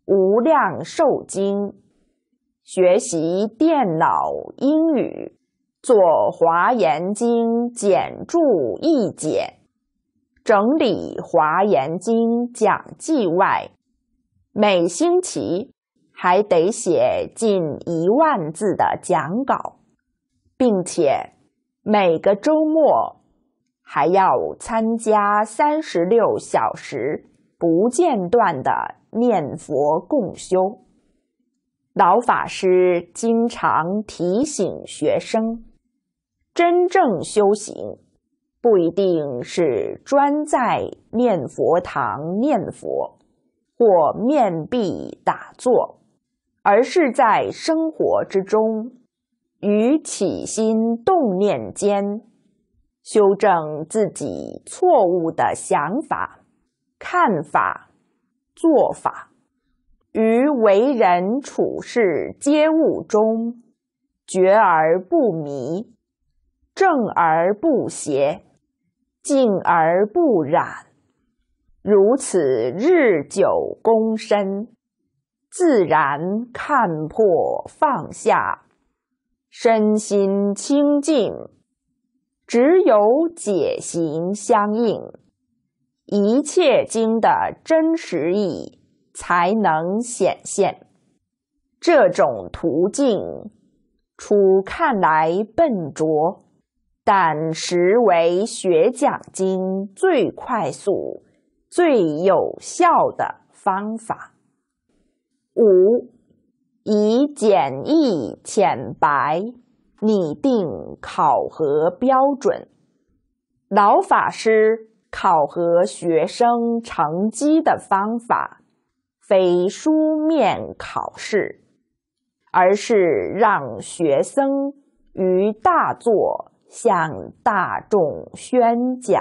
A: 无量寿经》，学习电脑英语，做《华严经》简注译解，整理《华严经》讲记外，每星期还得写近一万字的讲稿，并且每个周末还要参加三十六小时。不间断的念佛共修。老法师经常提醒学生：真正修行，不一定是专在念佛堂念佛或面壁打坐，而是在生活之中，于起心动念间修正自己错误的想法。看法、做法，于为人处事、皆物中，觉而不迷，正而不邪，静而不染。如此日久功深，自然看破放下，身心清净，只有解行相应。一切经的真实意才能显现。这种途径，初看来笨拙，但实为学讲经最快速、最有效的方法。五，以简易浅白拟定考核标准。老法师。考核学生成绩的方法，非书面考试，而是让学生于大作向大众宣讲，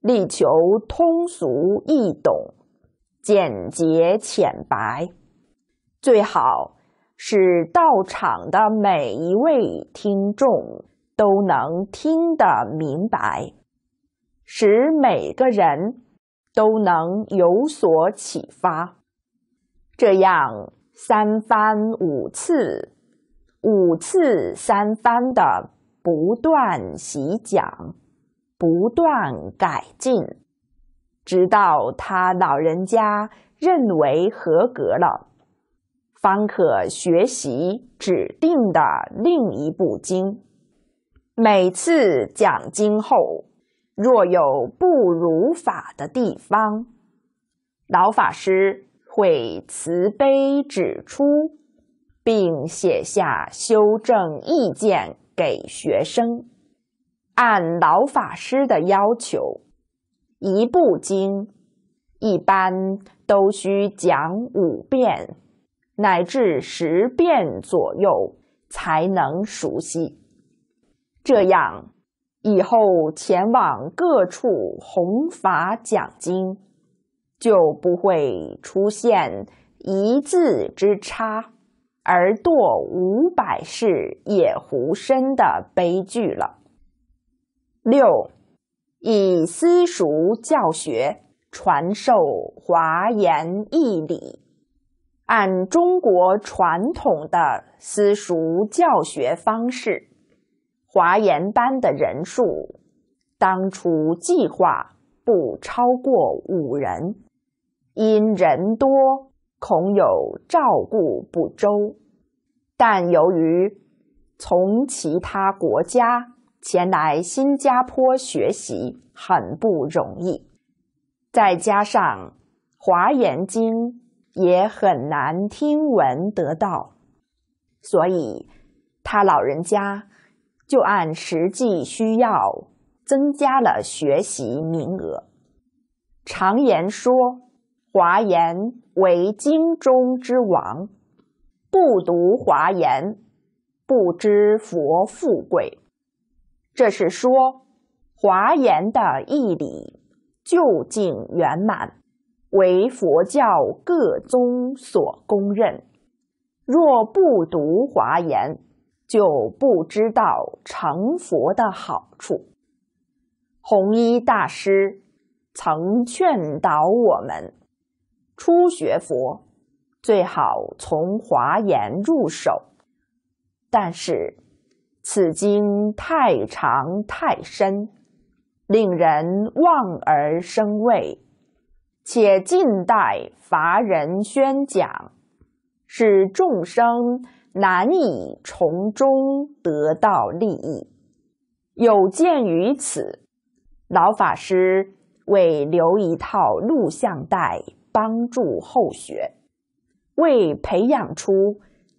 A: 力求通俗易懂、简洁浅白，最好是到场的每一位听众都能听得明白。使每个人都能有所启发，这样三番五次、五次三番的不断洗讲、不断改进，直到他老人家认为合格了，方可学习指定的另一部经。每次讲经后。若有不如法的地方，老法师会慈悲指出，并写下修正意见给学生。按老法师的要求，一部经一般都需讲五遍乃至十遍左右，才能熟悉。这样。以后前往各处弘法讲经，就不会出现一字之差而堕五百世野狐身的悲剧了。六，以私塾教学传授华严义理，按中国传统的私塾教学方式。华严班的人数，当初计划不超过五人，因人多恐有照顾不周。但由于从其他国家前来新加坡学习很不容易，再加上华严经也很难听闻得到，所以他老人家。就按实际需要增加了学习名额。常言说：“华严为经中之王，不读华严，不知佛富贵。”这是说华严的义理究竟圆满，为佛教各宗所公认。若不读华严，就不知道成佛的好处。弘一大师曾劝导我们：初学佛最好从华严入手，但是此经太长太深，令人望而生畏，且近代乏人宣讲，使众生。难以从中得到利益。有鉴于此，老法师为留一套录像带帮助后学，为培养出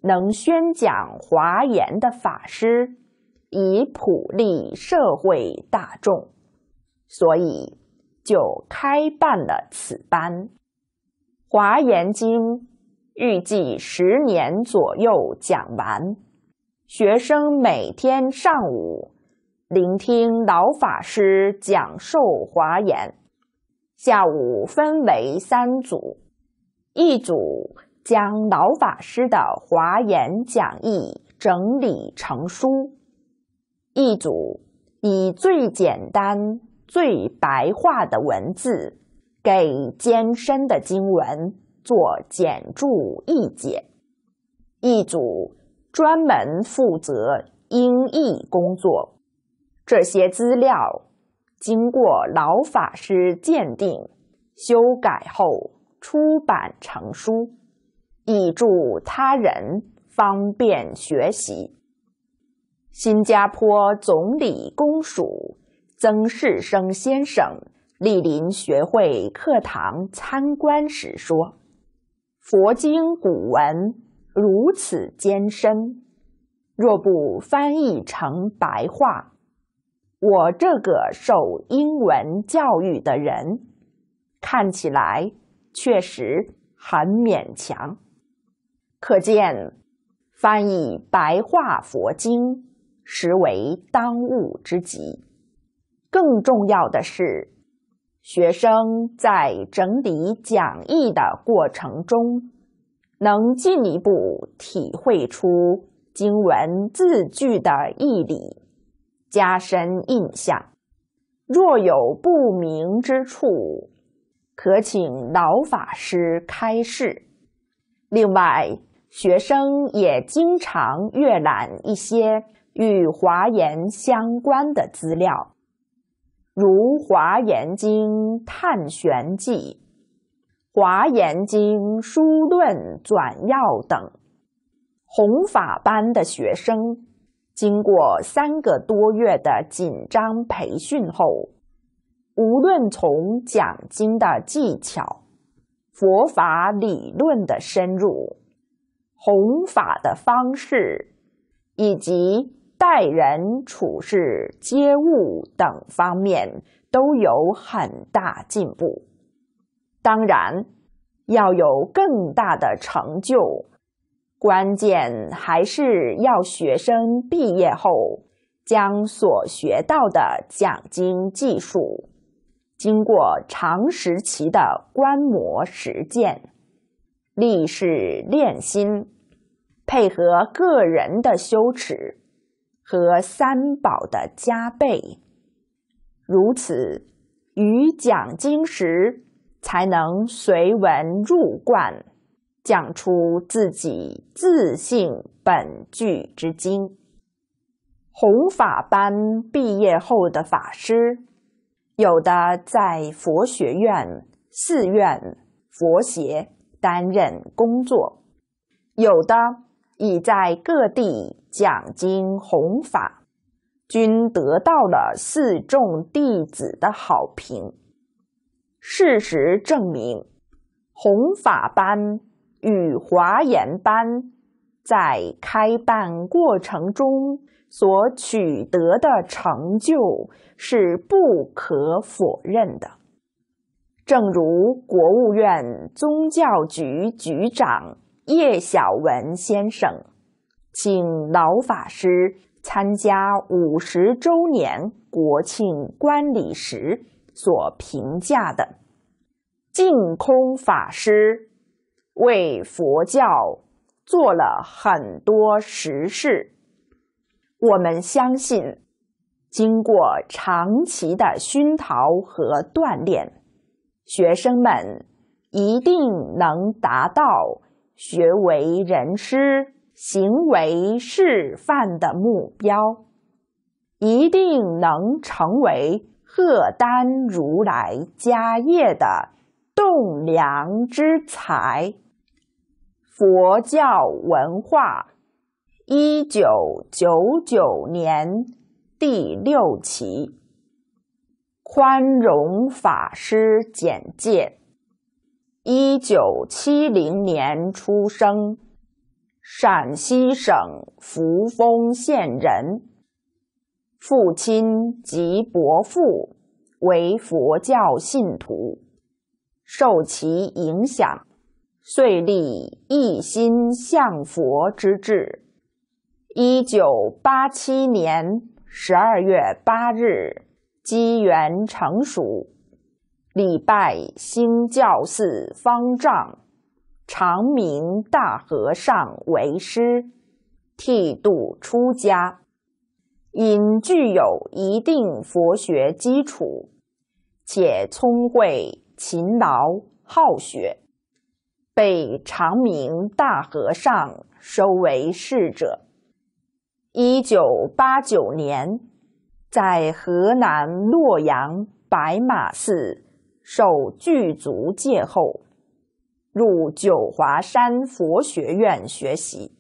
A: 能宣讲华严的法师，以普利社会大众，所以就开办了此班《华严经》。预计十年左右讲完。学生每天上午聆听老法师讲授华严，下午分为三组：一组将老法师的华严讲义整理成书；一组以最简单、最白话的文字给艰深的经文。做简注译解，一组专门负责英译工作。这些资料经过老法师鉴定、修改后出版成书，以助他人方便学习。新加坡总理公署曾世生先生莅临学会课堂参观时说。佛经古文如此艰深，若不翻译成白话，我这个受英文教育的人看起来确实很勉强。可见，翻译白话佛经实为当务之急。更重要的是。学生在整理讲义的过程中，能进一步体会出经文字句的义理，加深印象。若有不明之处，可请老法师开示。另外，学生也经常阅览一些与华严相关的资料。如《华严经》《探玄记》《华严经书论转要》等，弘法班的学生经过三个多月的紧张培训后，无论从讲经的技巧、佛法理论的深入、弘法的方式，以及。待人处事、接物等方面都有很大进步。当然，要有更大的成就，关键还是要学生毕业后将所学到的讲经技术，经过长时期的观摩实践，历事练心，配合个人的修持。和三宝的加倍，如此于讲经时才能随文入观，讲出自己自性本具之经。弘法班毕业后的法师，有的在佛学院、寺院、佛协担任工作，有的已在各地。讲经弘法，均得到了四众弟子的好评。事实证明，弘法班与华严班在开办过程中所取得的成就是不可否认的。正如国务院宗教局局长叶小文先生。请老法师参加五十周年国庆观礼时所评价的，净空法师为佛教做了很多实事。我们相信，经过长期的熏陶和锻炼，学生们一定能达到学为人师。行为示范的目标，一定能成为鹤丹如来家业的栋梁之才。佛教文化，一九九九年第六期。宽容法师简介，一九七零年出生。陕西省扶风县人，父亲及伯父为佛教信徒，受其影响，遂立一心向佛之志。一九八七年十二月八日，机缘成熟，礼拜兴教寺方丈。长明大和尚为师剃度出家，因具有一定佛学基础，且聪慧、勤劳、好学，被长明大和尚收为侍者。一九八九年，在河南洛阳白马寺受具足戒后。入九华山佛学院学习，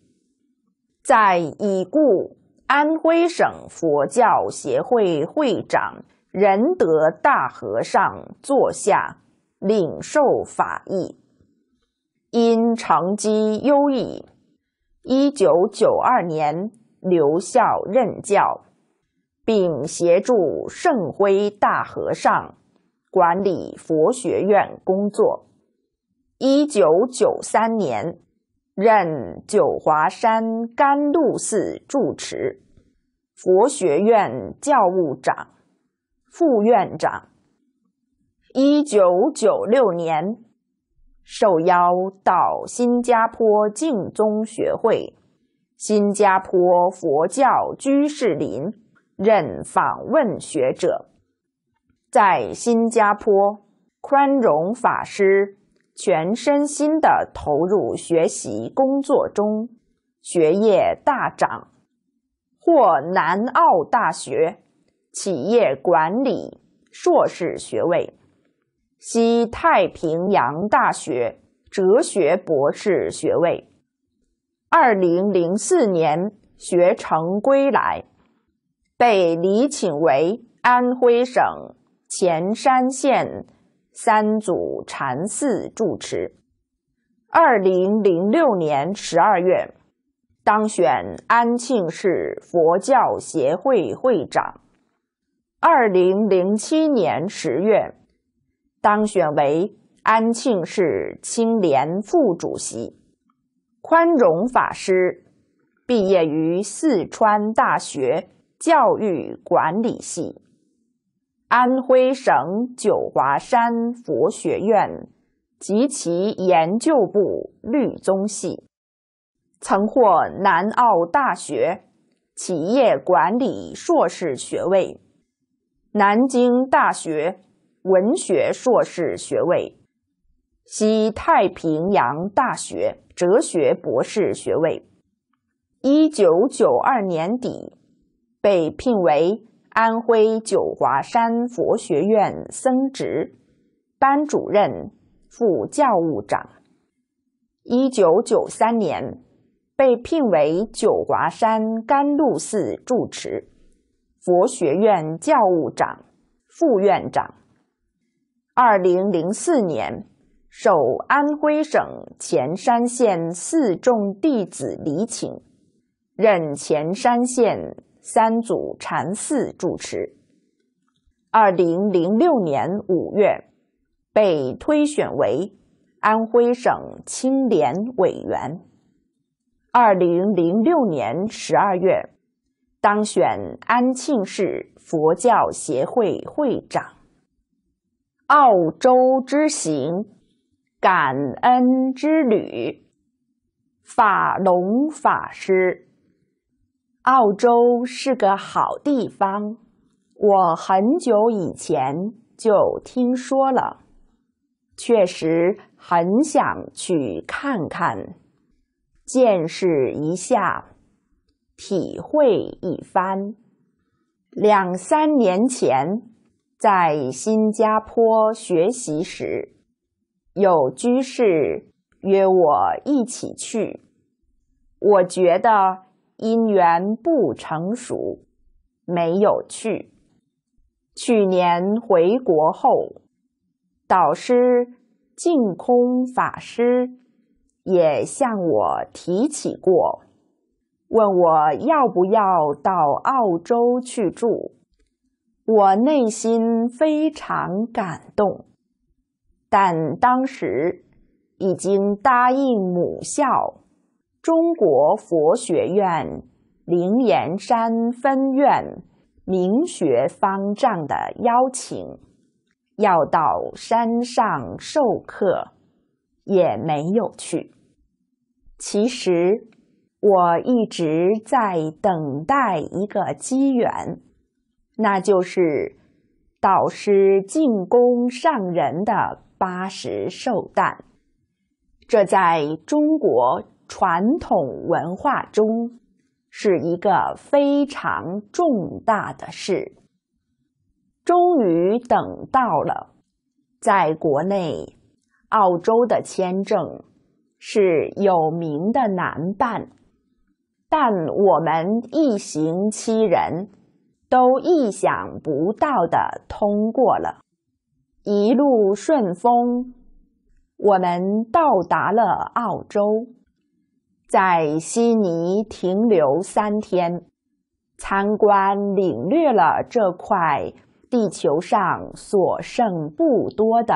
A: 在已故安徽省佛教协会会长仁德大和尚座下领受法义，因成绩优异，一九九二年留校任教，并协助圣辉大和尚管理佛学院工作。一九九三年，任九华山甘露寺住持、佛学院教务长、副院长。一九九六年，受邀到新加坡净宗学会、新加坡佛教居士林任访问学者，在新加坡宽容法师。全身心的投入学习工作中，学业大涨，获南澳大学企业管理硕士学位，西太平洋大学哲学博士学位。二零零四年学成归来，被礼请为安徽省潜山县。三祖禅寺住持，二零零六年十二月当选安庆市佛教协会会长，二零零七年十月当选为安庆市青联副主席。宽容法师毕业于四川大学教育管理系。安徽省九华山佛学院及其研究部律宗系，曾获南澳大学企业管理硕士学位、南京大学文学硕士学位、西太平洋大学哲学博士学位。一九九二年底，被聘为。安徽九华山佛学院僧职班主任、副教务长。一九九三年被聘为九华山甘露寺住持、佛学院教务长、副院长。二零零四年受安徽省潜山县四众弟子礼请，任潜山县。三祖禅寺住持，二零零六年五月被推选为安徽省青联委员，二零零六年十二月当选安庆市佛教协会会长。澳洲之行，感恩之旅，法龙法师。澳洲是个好地方，我很久以前就听说了，确实很想去看看，见识一下，体会一番。两三年前在新加坡学习时，有居士约我一起去，我觉得。因缘不成熟，没有去。去年回国后，导师净空法师也向我提起过，问我要不要到澳洲去住。我内心非常感动，但当时已经答应母校。中国佛学院灵岩山分院明学方丈的邀请，要到山上授课，也没有去。其实我一直在等待一个机缘，那就是导师进宫上人的八十寿诞。这在中国。传统文化中是一个非常重大的事。终于等到了，在国内，澳洲的签证是有名的难办，但我们一行七人都意想不到的通过了，一路顺风，我们到达了澳洲。在悉尼停留三天，参观领略了这块地球上所剩不多的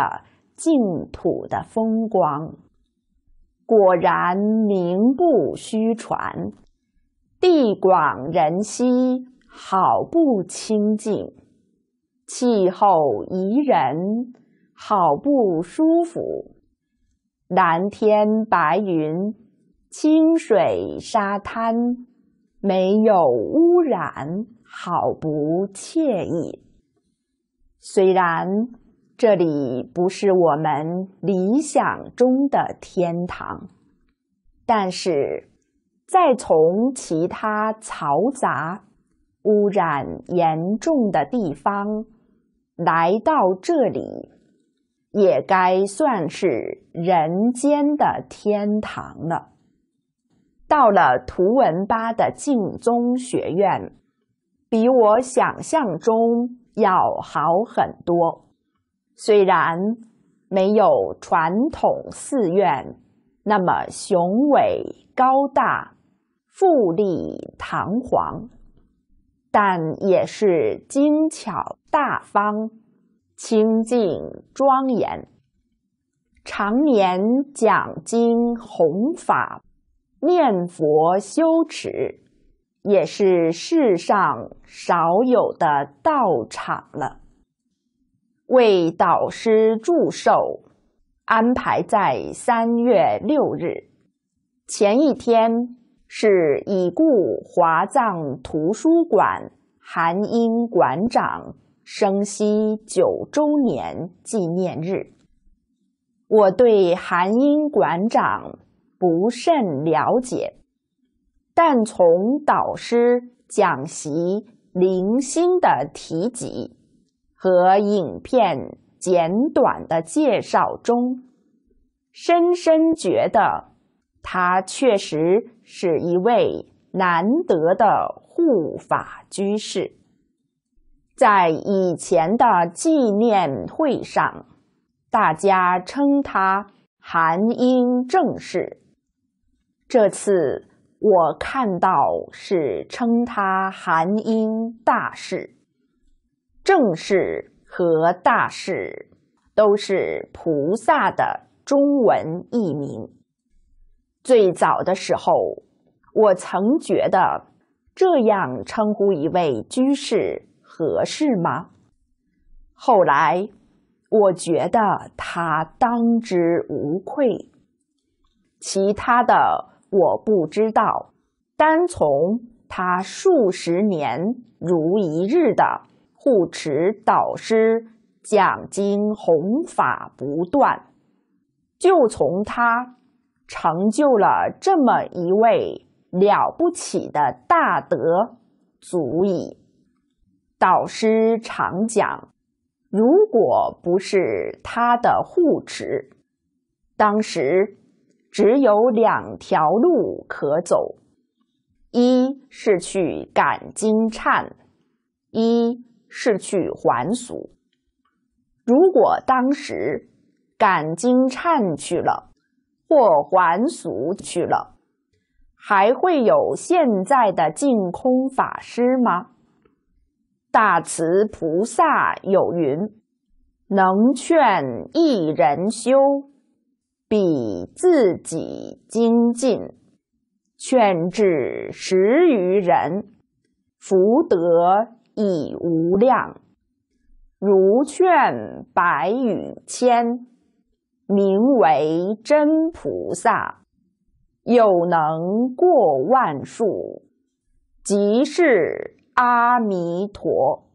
A: 净土的风光，果然名不虚传。地广人稀，好不清净；气候宜人，好不舒服。蓝天白云。清水沙滩，没有污染，好不惬意。虽然这里不是我们理想中的天堂，但是再从其他嘈杂、污染严重的地方来到这里，也该算是人间的天堂了。到了图文巴的净宗学院，比我想象中要好很多。虽然没有传统寺院那么雄伟高大、富丽堂皇，但也是精巧大方、清净庄严，常年讲经弘法。念佛修持，也是世上少有的道场了。为导师祝寿，安排在三月六日，前一天是已故华藏图书馆韩英馆长生息九周年纪念日。我对韩英馆长。不甚了解，但从导师讲席零星的提及和影片简短的介绍中，深深觉得他确实是一位难得的护法居士。在以前的纪念会上，大家称他韩英正士。这次我看到是称他“韩英大士，正是和大士都是菩萨的中文译名。最早的时候，我曾觉得这样称呼一位居士合适吗？后来，我觉得他当之无愧。其他的。我不知道，单从他数十年如一日的护持导师讲经弘法不断，就从他成就了这么一位了不起的大德，足矣。导师常讲，如果不是他的护持，当时。只有两条路可走，一是去感金忏，一是去还俗。如果当时感金忏去了，或还俗去了，还会有现在的净空法师吗？大慈菩萨有云：“能劝一人修。”比自己精进，劝至十余人，福德已无量。如劝百与千，名为真菩萨。有能过万数，即是阿弥陀。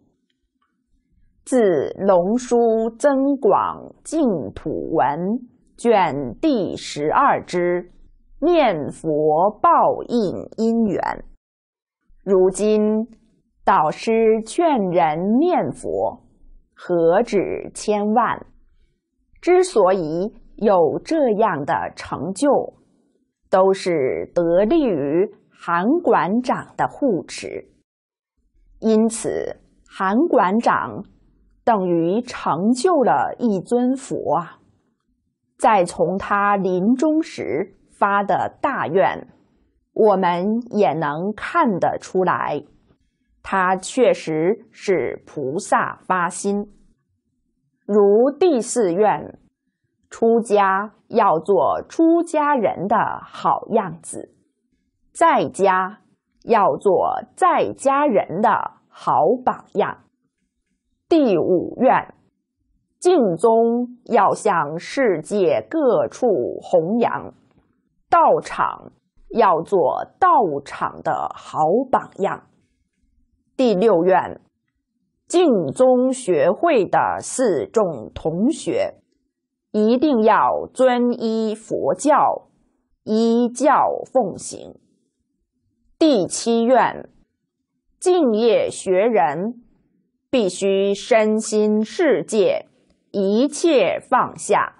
A: 自《龙书增广净土文》。卷第十二之念佛报应因缘。如今，导师劝人念佛，何止千万？之所以有这样的成就，都是得力于韩馆长的护持。因此，韩馆长等于成就了一尊佛啊！再从他临终时发的大愿，我们也能看得出来，他确实是菩萨发心。如第四愿，出家要做出家人的好样子，在家要做在家人的好榜样。第五愿。敬宗要向世界各处弘扬，道场要做道场的好榜样。第六愿，敬宗学会的四众同学一定要遵依佛教，依教奉行。第七愿，敬业学人必须身心世界。一切放下，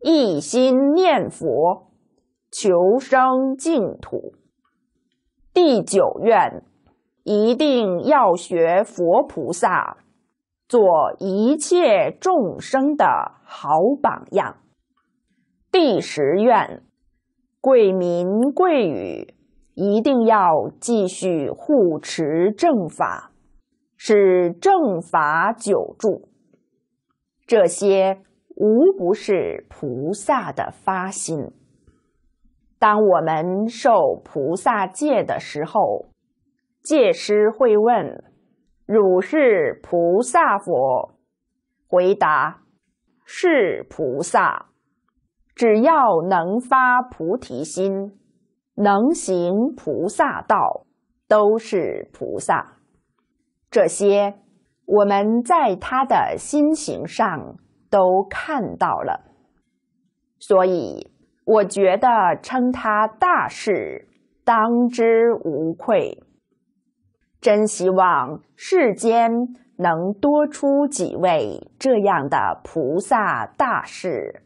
A: 一心念佛，求生净土。第九愿，一定要学佛菩萨，做一切众生的好榜样。第十愿，贵民贵语，一定要继续护持正法，使正法久住。这些无不是菩萨的发心。当我们受菩萨戒的时候，戒师会问：“汝是菩萨佛？”回答：“是菩萨。”只要能发菩提心，能行菩萨道，都是菩萨。这些。我们在他的心形上都看到了，所以我觉得称他大事当之无愧。真希望世间能多出几位这样的菩萨大士，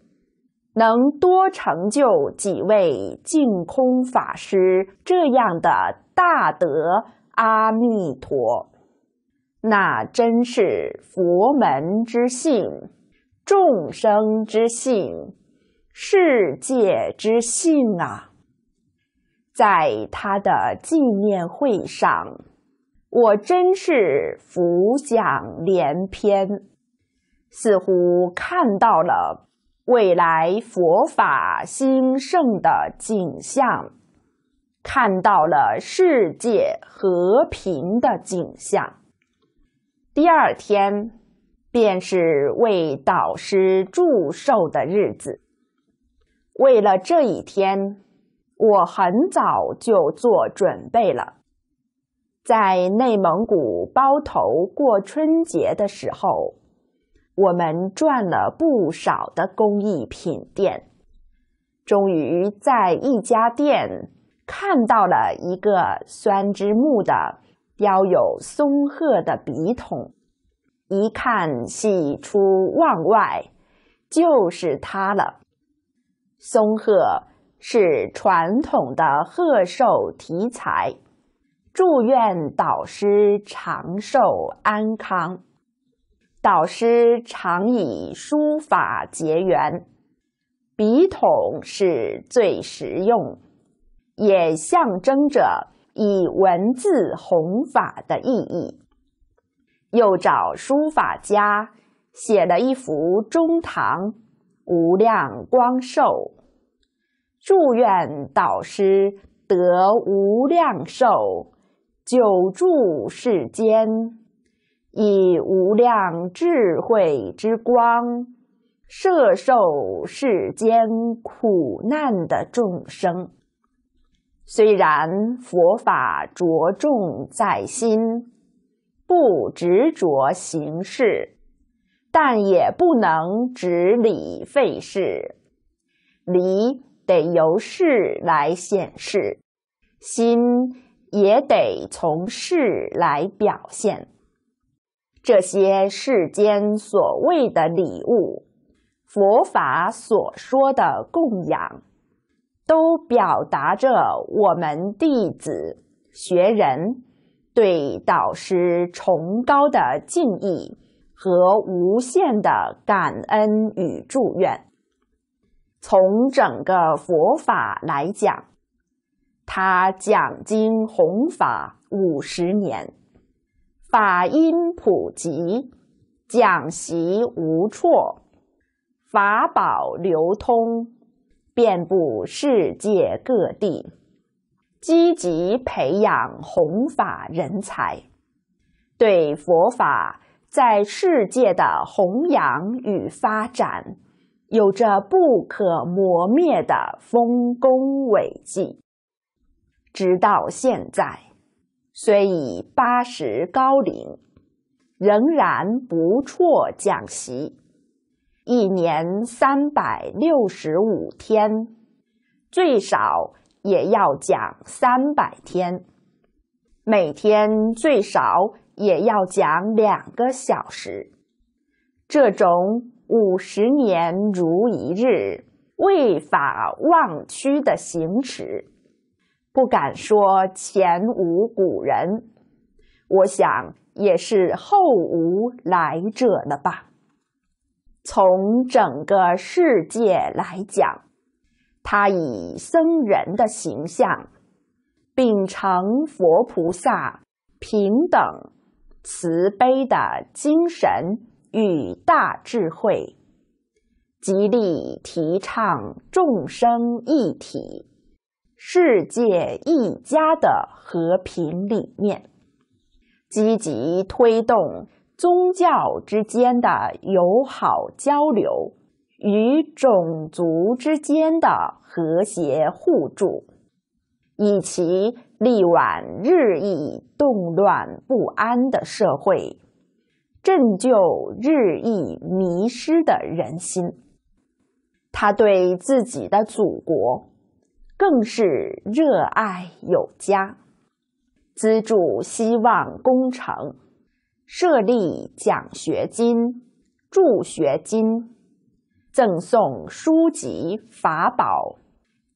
A: 能多成就几位净空法师这样的大德阿弥陀。那真是佛门之性，众生之性，世界之性啊！在他的纪念会上，我真是浮想联翩，似乎看到了未来佛法兴盛的景象，看到了世界和平的景象。第二天便是为导师祝寿的日子。为了这一天，我很早就做准备了。在内蒙古包头过春节的时候，我们转了不少的工艺品店，终于在一家店看到了一个酸枝木的。腰有松鹤的笔筒，一看喜出望外，就是它了。松鹤是传统的贺寿题材，祝愿导师长寿安康。导师常以书法结缘，笔筒是最实用，也象征着。以文字弘法的意义，又找书法家写了一幅中堂“无量光寿”，祝愿导师得无量寿，久住世间，以无量智慧之光，摄受世间苦难的众生。虽然佛法着重在心，不执着形式，但也不能只理废事，理得由事来显示，心也得从事来表现。这些世间所谓的礼物，佛法所说的供养。都表达着我们弟子学人对导师崇高的敬意和无限的感恩与祝愿。从整个佛法来讲，他讲经弘法五十年，法音普及，讲习无辍，法宝流通。遍布世界各地，积极培养弘法人才，对佛法在世界的弘扬与发展，有着不可磨灭的丰功伟绩。直到现在，虽已八十高龄，仍然不辍讲习。一年三百六十五天，最少也要讲三百天，每天最少也要讲两个小时。这种五十年如一日、未法忘驱的行持，不敢说前无古人，我想也是后无来者了吧。从整个世界来讲，他以僧人的形象，秉承佛菩萨平等慈悲的精神与大智慧，极力提倡众生一体、世界一家的和平理念，积极推动。宗教之间的友好交流，与种族之间的和谐互助，以其力挽日益动乱不安的社会，振救日益迷失的人心。他对自己的祖国更是热爱有加，资助希望工程。设立奖学金、助学金，赠送书籍法宝，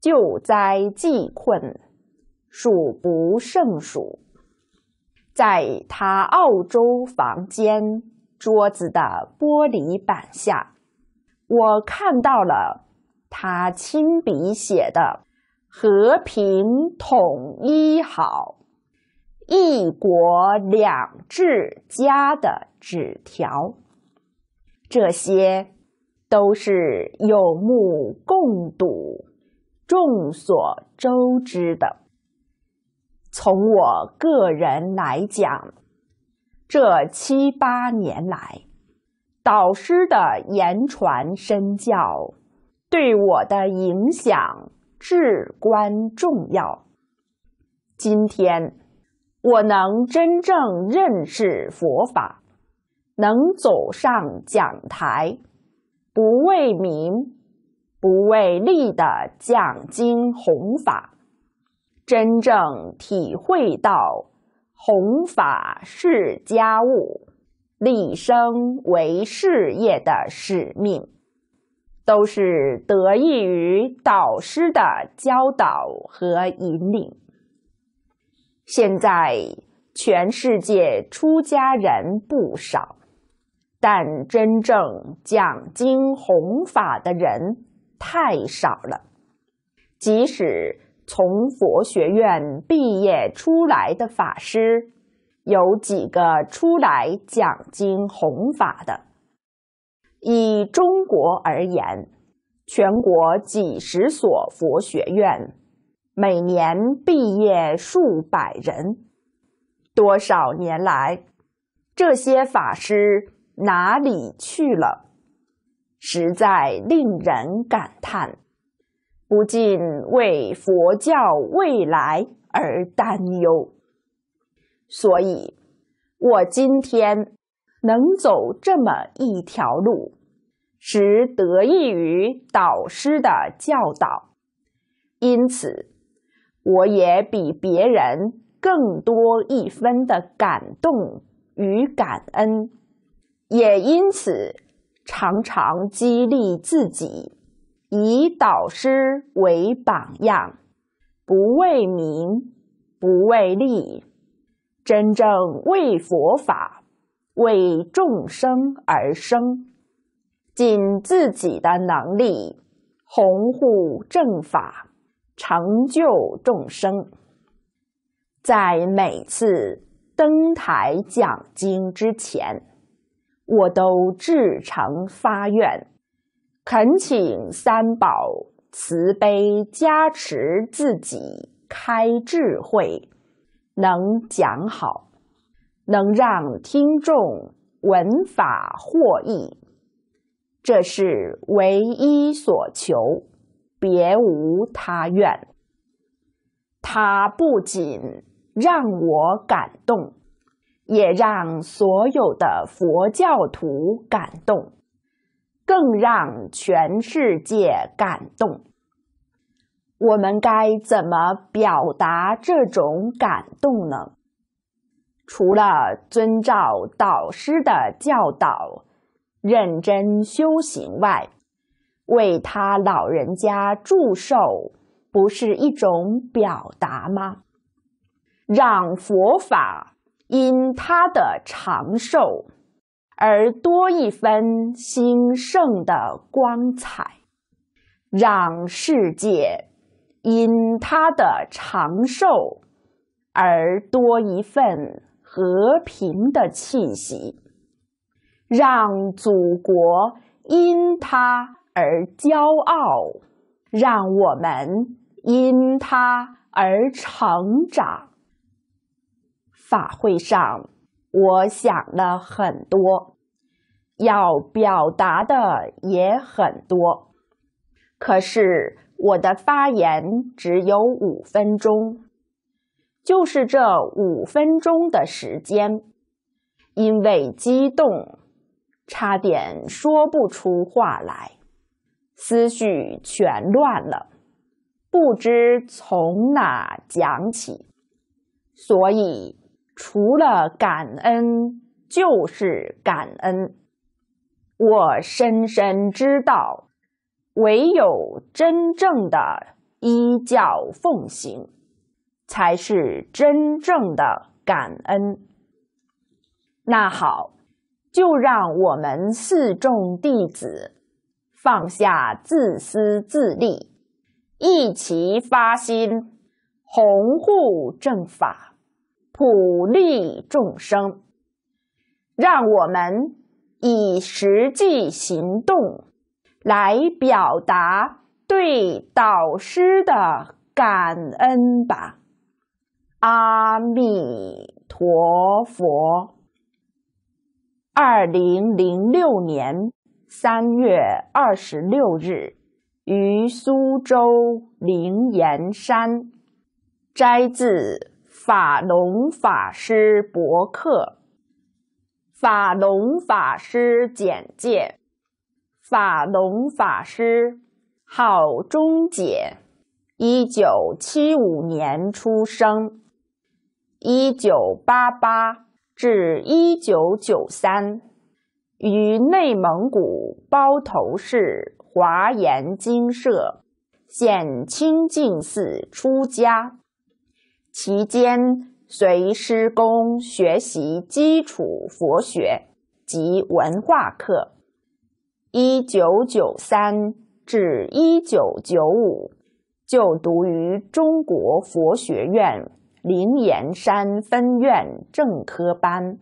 A: 救灾济困，数不胜数。在他澳洲房间桌子的玻璃板下，我看到了他亲笔写的“和平统一好”。“一国两制”家的纸条，这些都是有目共睹、众所周知的。从我个人来讲，这七八年来，导师的言传身教对我的影响至关重要。今天。我能真正认识佛法，能走上讲台，不为名，不为利的讲经弘法，真正体会到弘法是家务、立生为事业的使命，都是得益于导师的教导和引领。现在全世界出家人不少，但真正讲经弘法的人太少了。即使从佛学院毕业出来的法师，有几个出来讲经弘法的？以中国而言，全国几十所佛学院。每年毕业数百人，多少年来，这些法师哪里去了？实在令人感叹，不禁为佛教未来而担忧。所以，我今天能走这么一条路，实得益于导师的教导。因此。我也比别人更多一分的感动与感恩，也因此常常激励自己，以导师为榜样，不为名，不为利，真正为佛法、为众生而生，尽自己的能力，弘护正法。成就众生，在每次登台讲经之前，我都至诚发愿，恳请三宝慈悲加持自己，开智慧，能讲好，能让听众闻法获益，这是唯一所求。别无他愿。他不仅让我感动，也让所有的佛教徒感动，更让全世界感动。我们该怎么表达这种感动呢？除了遵照导师的教导，认真修行外，为他老人家祝寿，不是一种表达吗？让佛法因他的长寿而多一分兴盛的光彩，让世界因他的长寿而多一份和平的气息，让祖国因他。而骄傲，让我们因他而成长。法会上，我想了很多，要表达的也很多，可是我的发言只有五分钟。就是这五分钟的时间，因为激动，差点说不出话来。思绪全乱了，不知从哪讲起。所以，除了感恩就是感恩。我深深知道，唯有真正的依教奉行，才是真正的感恩。那好，就让我们四众弟子。放下自私自利，一起发心弘护正法，普利众生。让我们以实际行动来表达对导师的感恩吧！阿弥陀佛。二零零六年。三月二十六日，于苏州灵岩山摘自法农法师博客。法农法师简介：法农法师，号中解，一九七五年出生，一九八八至一九九三。于内蒙古包头市华严精舍，显清净寺出家，期间随师公学习基础佛学及文化课。一九九三至一九九五就读于中国佛学院灵岩山分院正科班。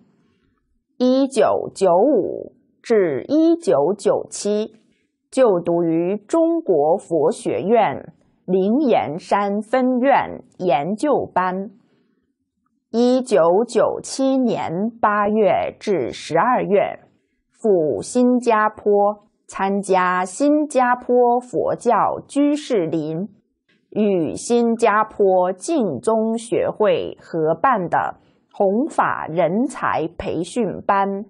A: 一九九五至一九九七就读于中国佛学院灵岩山分院研究班。一九九七年八月至十二月，赴新加坡参加新加坡佛教居士林与新加坡净宗学会合办的。弘法人才培训班，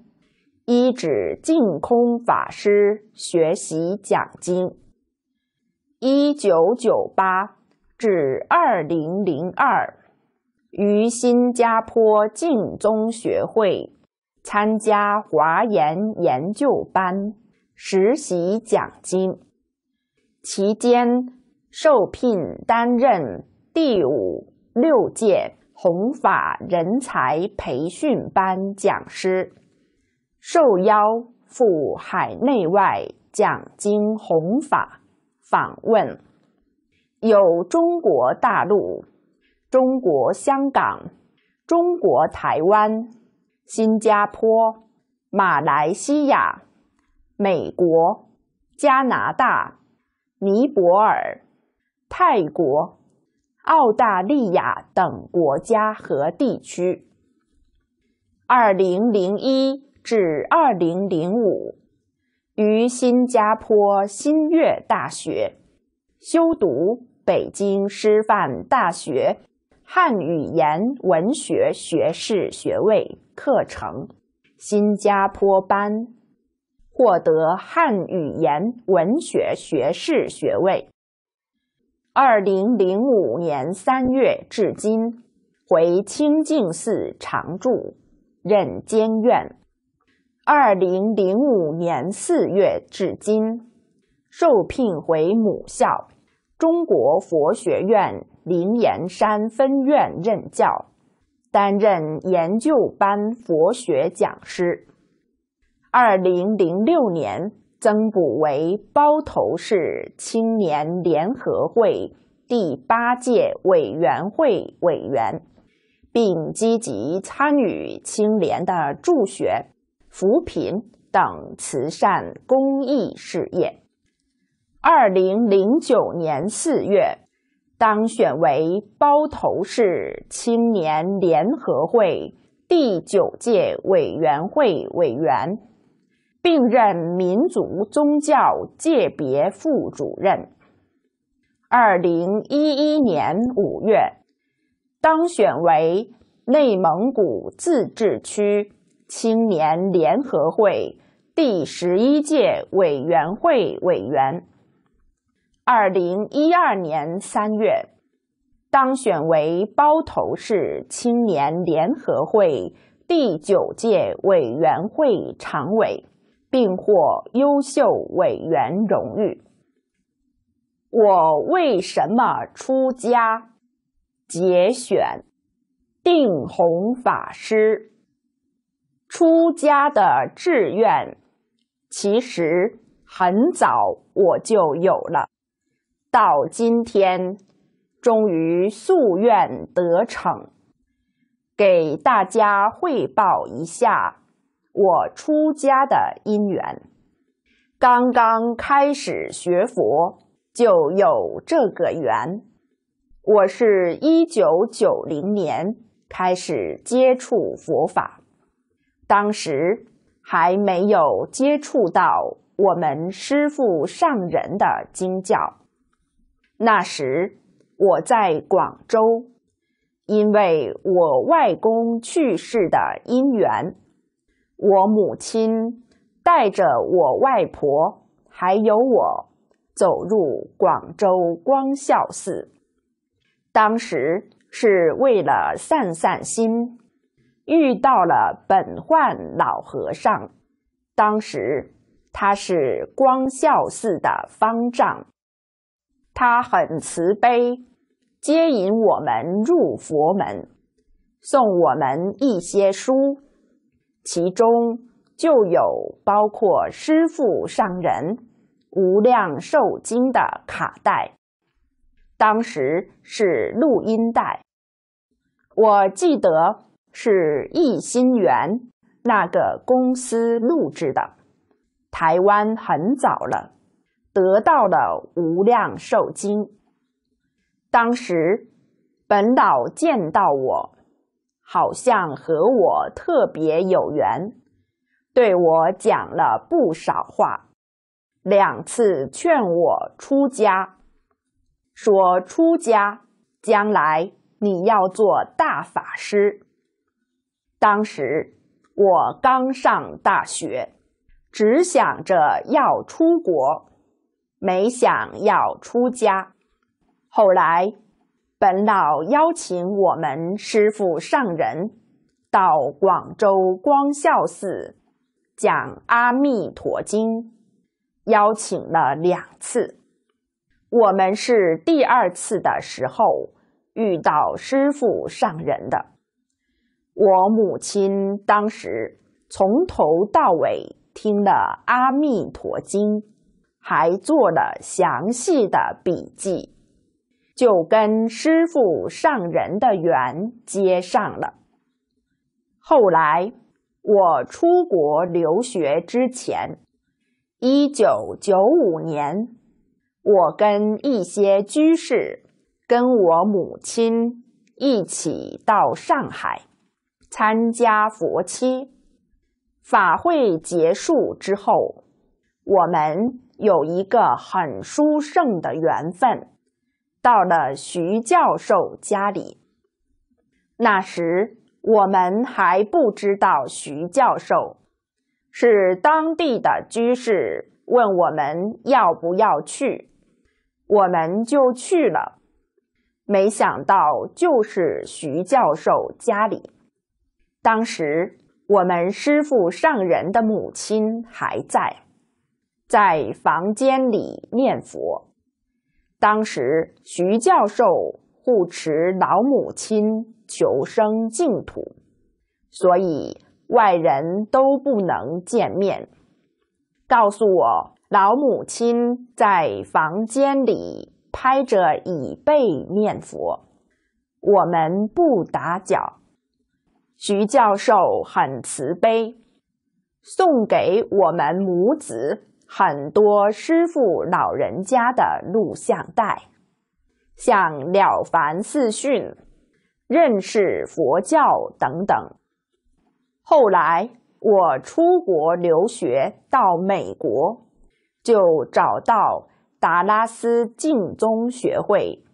A: 一指净空法师学习讲经，一九九八至二零零二，于新加坡净宗学会参加华严研究班实习讲经，期间受聘担任第五六届。弘法人才培训班讲师，受邀赴海内外讲经弘法访问，有中国大陆、中国香港、中国台湾、新加坡、马来西亚、美国、加拿大、尼泊尔、泰国。澳大利亚等国家和地区。二零零一至二零零五，于新加坡新月大学修读北京师范大学汉语言文学学士学位课程，新加坡班，获得汉语言文学学士学位。二零零五年三月至今，回清净寺常住，任监院。二零零五年四月至今，受聘回母校中国佛学院灵岩山分院任教，担任研究班佛学讲师。二零零六年。增补为包头市青年联合会第八届委员会委员，并积极参与青联的助学、扶贫等慈善公益事业。二零零九年四月，当选为包头市青年联合会第九届委员会委员。并任民族宗教界别副主任。二零一一年五月，当选为内蒙古自治区青年联合会第十一届委员会委员。二零一二年三月，当选为包头市青年联合会第九届委员会常委。并获优秀委员荣誉。我为什么出家？节选，定弘法师。出家的志愿，其实很早我就有了，到今天，终于夙愿得逞，给大家汇报一下。我出家的因缘，刚刚开始学佛就有这个缘。我是一九九零年开始接触佛法，当时还没有接触到我们师父上人的经教。那时我在广州，因为我外公去世的因缘。我母亲带着我外婆，还有我，走入广州光孝寺。当时是为了散散心，遇到了本焕老和尚。当时他是光孝寺的方丈，他很慈悲，接引我们入佛门，送我们一些书。其中就有包括师父上人《无量寿经》的卡带，当时是录音带，我记得是易心园那个公司录制的，台湾很早了，得到了《无量寿经》，当时本岛见到我。好像和我特别有缘，对我讲了不少话，两次劝我出家，说出家将来你要做大法师。当时我刚上大学，只想着要出国，没想要出家。后来。本老邀请我们师傅上人到广州光孝寺讲《阿弥陀经》，邀请了两次。我们是第二次的时候遇到师傅上人的。我母亲当时从头到尾听了《阿弥陀经》，还做了详细的笔记。就跟师傅上人的缘接上了。后来我出国留学之前，一九九五年，我跟一些居士跟我母亲一起到上海参加佛七法会。结束之后，我们有一个很殊胜的缘分。到了徐教授家里，那时我们还不知道徐教授是当地的居士，问我们要不要去，我们就去了。没想到就是徐教授家里，当时我们师父上人的母亲还在，在房间里念佛。当时，徐教授护持老母亲求生净土，所以外人都不能见面。告诉我，老母亲在房间里拍着椅背念佛，我们不打搅。徐教授很慈悲，送给我们母子。很多师傅老人家的录像带，像《了凡四训》、认识佛教等等。后来我出国留学到美国，就找到达拉斯净宗学会，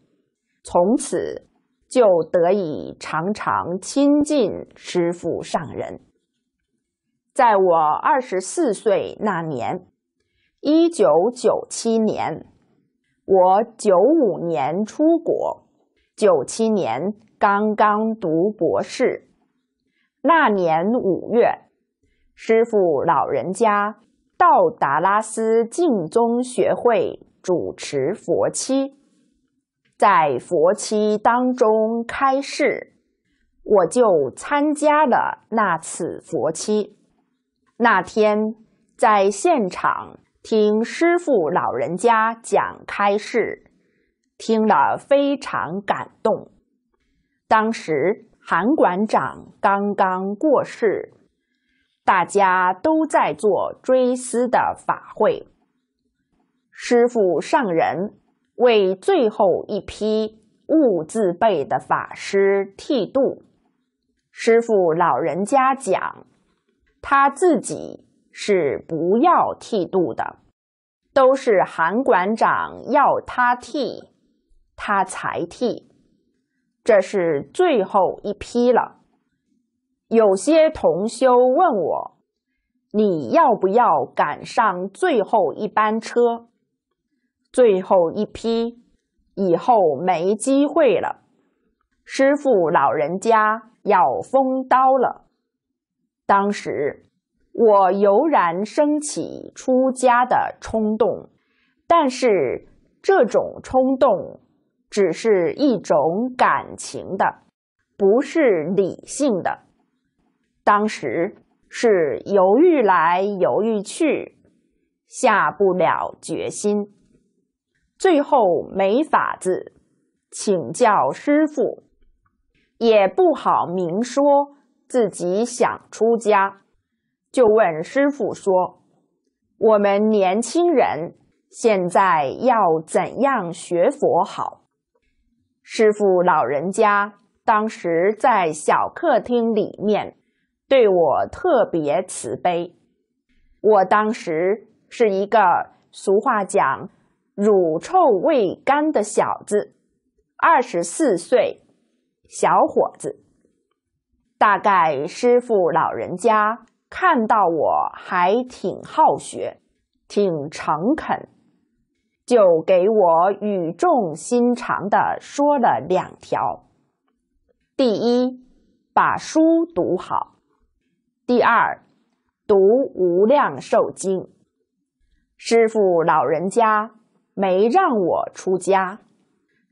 A: 从此就得以常常亲近师傅上人。在我二十四岁那年。一九九七年，我九五年出国，九七年刚刚读博士。那年五月，师傅老人家到达拉斯净宗学会主持佛七，在佛七当中开示，我就参加了那次佛七。那天在现场。听师傅老人家讲开示，听了非常感动。当时韩馆长刚刚过世，大家都在做追思的法会。师傅上人为最后一批戊字辈的法师剃度。师傅老人家讲，他自己。是不要剃度的，都是韩馆长要他剃，他才剃。这是最后一批了。有些同修问我，你要不要赶上最后一班车？最后一批，以后没机会了。师傅老人家要封刀了，当时。我油然升起出家的冲动，但是这种冲动只是一种感情的，不是理性的。当时是犹豫来犹豫去，下不了决心，最后没法子，请教师傅，也不好明说自己想出家。就问师傅说：“我们年轻人现在要怎样学佛好？”师傅老人家当时在小客厅里面，对我特别慈悲。我当时是一个俗话讲乳臭未干的小子，二十四岁小伙子，大概师傅老人家。看到我还挺好学，挺诚恳，就给我语重心长的说了两条：第一，把书读好；第二，读《无量寿经》。师傅老人家没让我出家，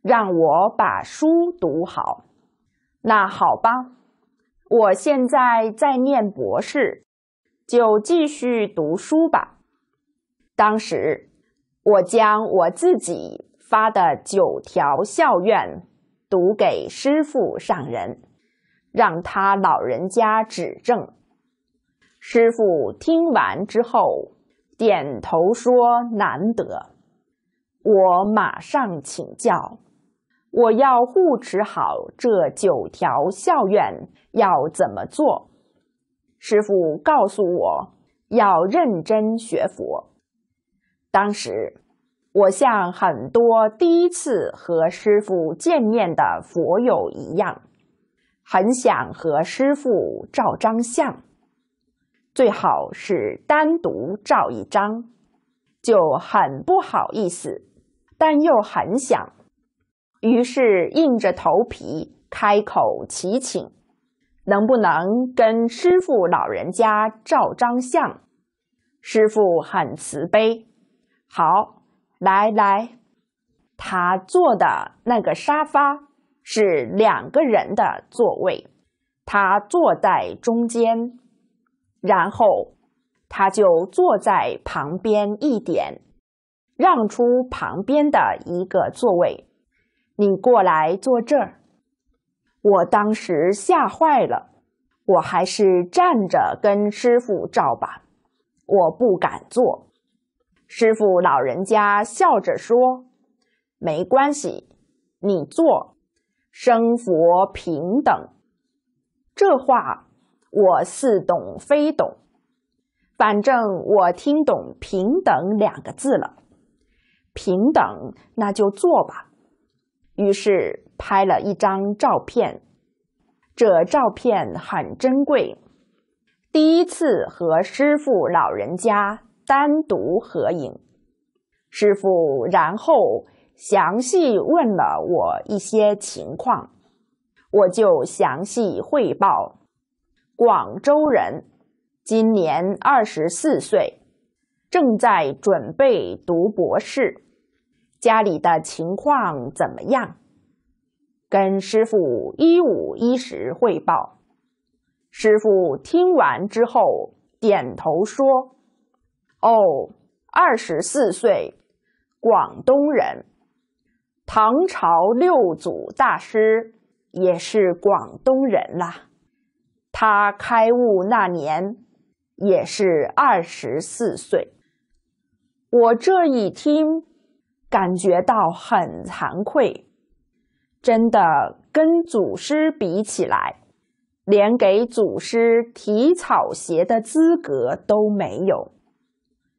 A: 让我把书读好。那好吧，我现在在念博士。就继续读书吧。当时，我将我自己发的九条校愿读给师父上人，让他老人家指正。师父听完之后，点头说：“难得。”我马上请教：“我要护持好这九条校愿，要怎么做？”师傅告诉我要认真学佛。当时，我像很多第一次和师傅见面的佛友一样，很想和师傅照张相，最好是单独照一张，就很不好意思，但又很想，于是硬着头皮开口祈请。能不能跟师傅老人家照张相？师傅很慈悲。好，来来，他坐的那个沙发是两个人的座位，他坐在中间，然后他就坐在旁边一点，让出旁边的一个座位。你过来坐这儿。我当时吓坏了，我还是站着跟师傅照吧，我不敢坐。师傅老人家笑着说：“没关系，你坐，生佛平等。”这话我似懂非懂，反正我听懂“平等”两个字了。平等，那就坐吧。于是。拍了一张照片，这照片很珍贵，第一次和师傅老人家单独合影。师傅然后详细问了我一些情况，我就详细汇报：广州人，今年二十四岁，正在准备读博士，家里的情况怎么样？跟师傅一五一十汇报，师傅听完之后点头说：“哦，二十四岁，广东人，唐朝六祖大师也是广东人啦。他开悟那年也是二十四岁。我这一听，感觉到很惭愧。”真的跟祖师比起来，连给祖师提草鞋的资格都没有。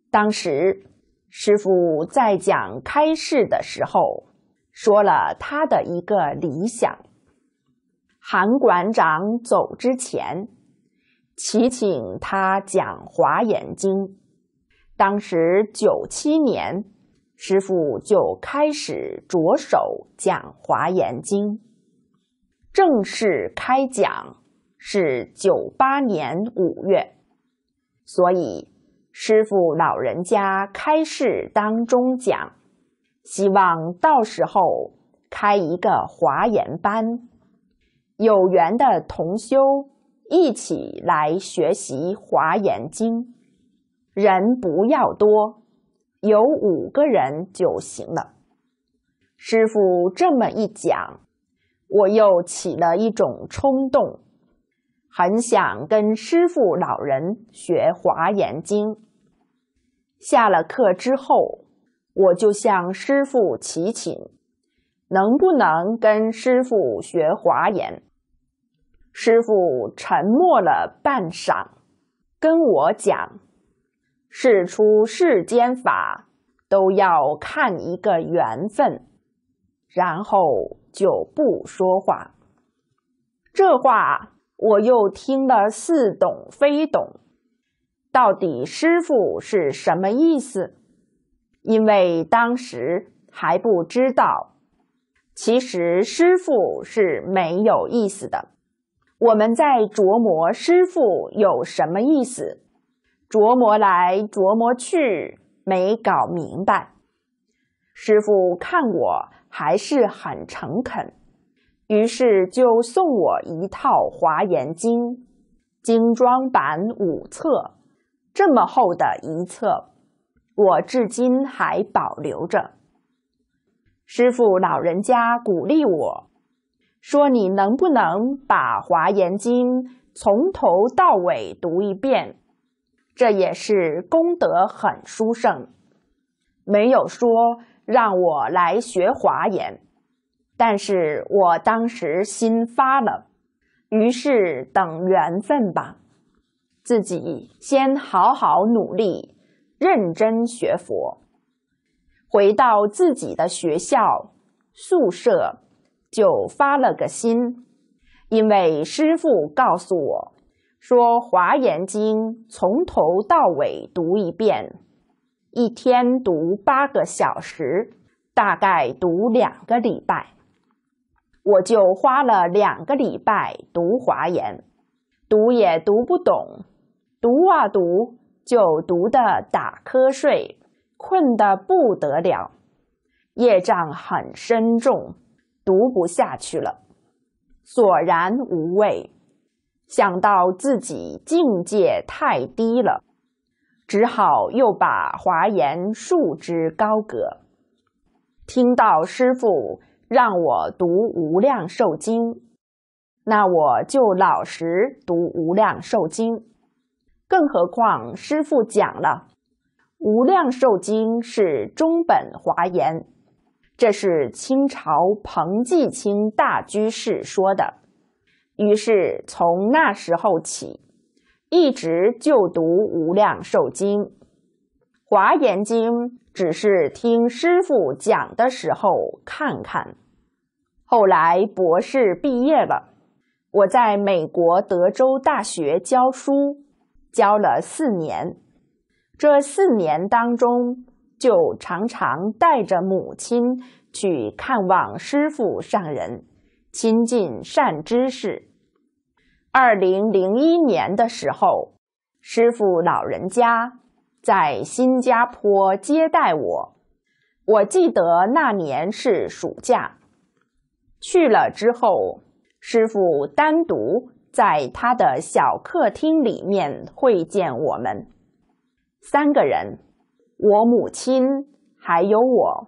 A: 当时师傅在讲开示的时候，说了他的一个理想。韩馆长走之前，祈请他讲《华严经》。当时九七年。师父就开始着手讲《华严经》，正式开讲是九八年五月，所以师父老人家开示当中讲，希望到时候开一个华严班，有缘的同修一起来学习《华严经》，人不要多。有五个人就行了。师傅这么一讲，我又起了一种冲动，很想跟师傅老人学《华严经》。下了课之后，我就向师傅祈请，能不能跟师傅学《华严》？师傅沉默了半晌，跟我讲。事出世间法，都要看一个缘分，然后就不说话。这话我又听得似懂非懂，到底师傅是什么意思？因为当时还不知道，其实师傅是没有意思的。我们在琢磨师傅有什么意思。琢磨来琢磨去，没搞明白。师傅看我还是很诚恳，于是就送我一套《华严经》，精装版五册，这么厚的一册，我至今还保留着。师傅老人家鼓励我说：“你能不能把《华严经》从头到尾读一遍？”这也是功德很殊胜，没有说让我来学华严，但是我当时心发了，于是等缘分吧，自己先好好努力，认真学佛，回到自己的学校宿舍，就发了个心，因为师父告诉我。说《华严经》从头到尾读一遍，一天读八个小时，大概读两个礼拜，我就花了两个礼拜读《华严》，读也读不懂，读啊读，就读的打瞌睡，困得不得了，业障很深重，读不下去了，索然无味。想到自己境界太低了，只好又把华严束之高阁。听到师傅让我读《无量寿经》，那我就老实读《无量寿经》。更何况师傅讲了，《无量寿经》是中本华严，这是清朝彭继清大居士说的。于是从那时候起，一直就读《无量寿经》《华严经》，只是听师傅讲的时候看看。后来博士毕业了，我在美国德州大学教书，教了四年。这四年当中，就常常带着母亲去看望师傅上人，亲近善知识。二零零一年的时候，师傅老人家在新加坡接待我。我记得那年是暑假，去了之后，师傅单独在他的小客厅里面会见我们三个人：我母亲，还有我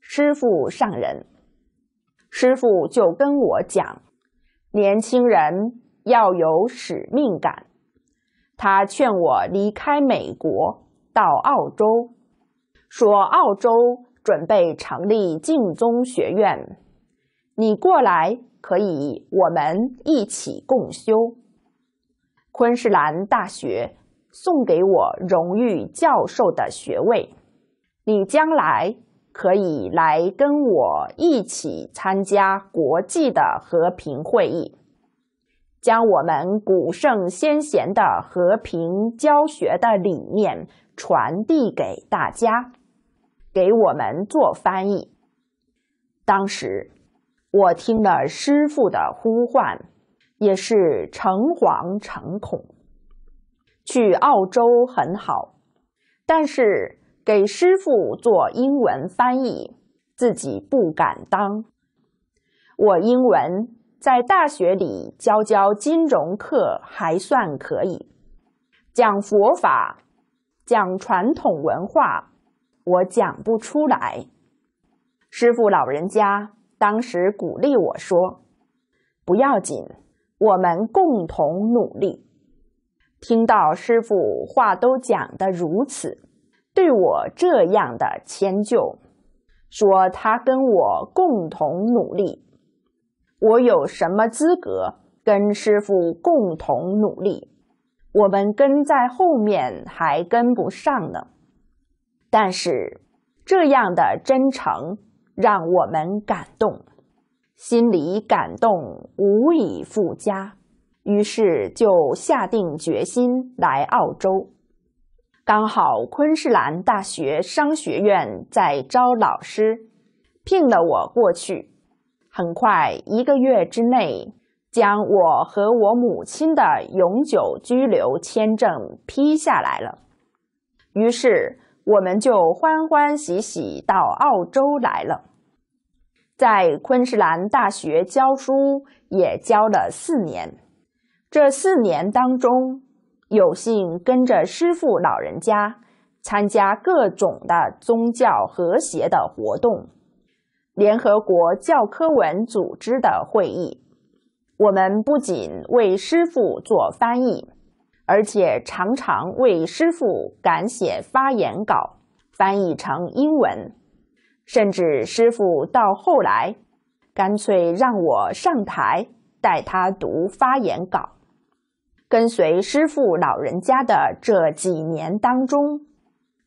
A: 师傅上人。师傅就跟我讲，年轻人。要有使命感。他劝我离开美国，到澳洲，说澳洲准备成立敬宗学院，你过来可以，我们一起共修。昆士兰大学送给我荣誉教授的学位，你将来可以来跟我一起参加国际的和平会议。将我们古圣先贤的和平教学的理念传递给大家，给我们做翻译。当时我听了师傅的呼唤，也是诚惶诚恐。去澳洲很好，但是给师傅做英文翻译，自己不敢当。我英文。在大学里教教金融课还算可以，讲佛法，讲传统文化，我讲不出来。师傅老人家当时鼓励我说：“不要紧，我们共同努力。”听到师傅话都讲的如此，对我这样的迁就，说他跟我共同努力。我有什么资格跟师傅共同努力？我们跟在后面还跟不上呢。但是这样的真诚让我们感动，心里感动无以复加，于是就下定决心来澳洲。刚好昆士兰大学商学院在招老师，聘了我过去。很快，一个月之内，将我和我母亲的永久居留签证批下来了。于是，我们就欢欢喜喜到澳洲来了。在昆士兰大学教书，也教了四年。这四年当中，有幸跟着师傅老人家，参加各种的宗教和谐的活动。联合国教科文组织的会议，我们不仅为师傅做翻译，而且常常为师傅改写发言稿，翻译成英文。甚至师傅到后来，干脆让我上台带他读发言稿。跟随师傅老人家的这几年当中，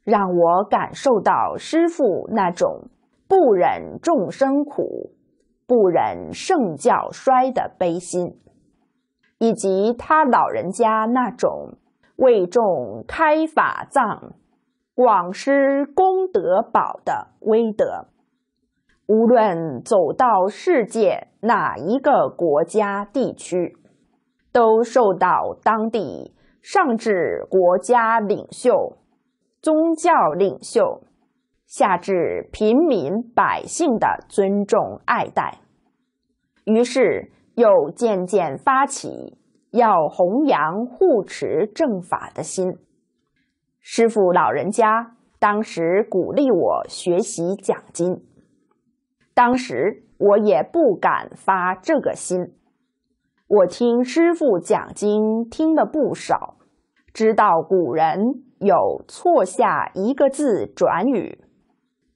A: 让我感受到师傅那种。不忍众生苦，不忍圣教衰的悲心，以及他老人家那种为众开法藏、广施功德宝的威德，无论走到世界哪一个国家地区，都受到当地上至国家领袖、宗教领袖。下至平民百姓的尊重爱戴，于是又渐渐发起要弘扬护持正法的心。师傅老人家当时鼓励我学习讲经，当时我也不敢发这个心。我听师傅讲经听了不少，知道古人有错下一个字转语。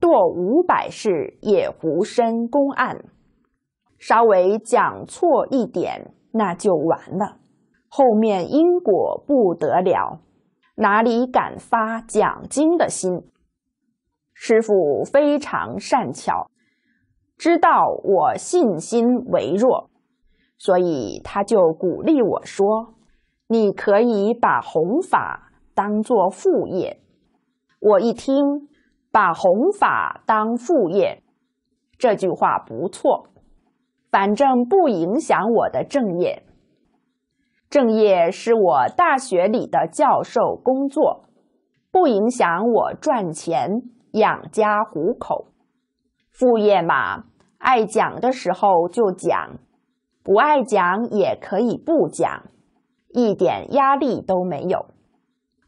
A: 堕五百世也狐身公案，稍微讲错一点，那就完了。后面因果不得了，哪里敢发讲经的心？师傅非常善巧，知道我信心微弱，所以他就鼓励我说：“你可以把弘法当做副业。”我一听。把弘法当副业，这句话不错。反正不影响我的正业，正业是我大学里的教授工作，不影响我赚钱养家糊口。副业嘛，爱讲的时候就讲，不爱讲也可以不讲，一点压力都没有。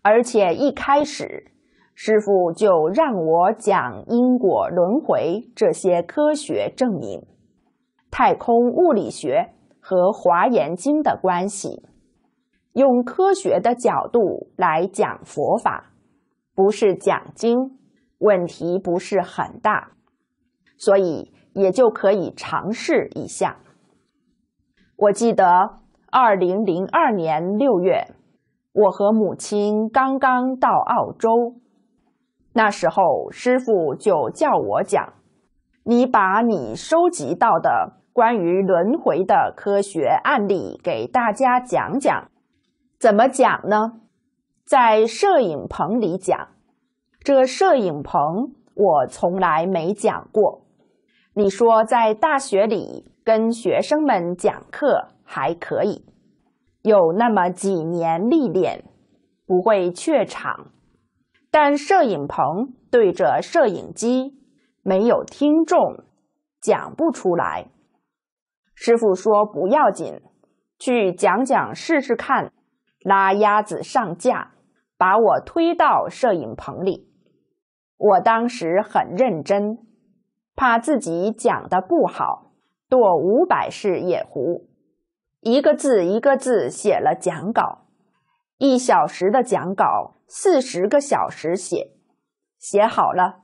A: 而且一开始。师傅就让我讲因果轮回这些科学证明，太空物理学和《华严经》的关系，用科学的角度来讲佛法，不是讲经，问题不是很大，所以也就可以尝试一下。我记得二零零二年六月，我和母亲刚刚到澳洲。那时候，师傅就叫我讲，你把你收集到的关于轮回的科学案例给大家讲讲。怎么讲呢？在摄影棚里讲。这摄影棚我从来没讲过。你说在大学里跟学生们讲课还可以，有那么几年历练，不会怯场。但摄影棚对着摄影机，没有听众，讲不出来。师傅说不要紧，去讲讲试试看，拉鸭子上架，把我推到摄影棚里。我当时很认真，怕自己讲的不好，剁五百是野狐，一个字一个字写了讲稿，一小时的讲稿。四十个小时写，写好了，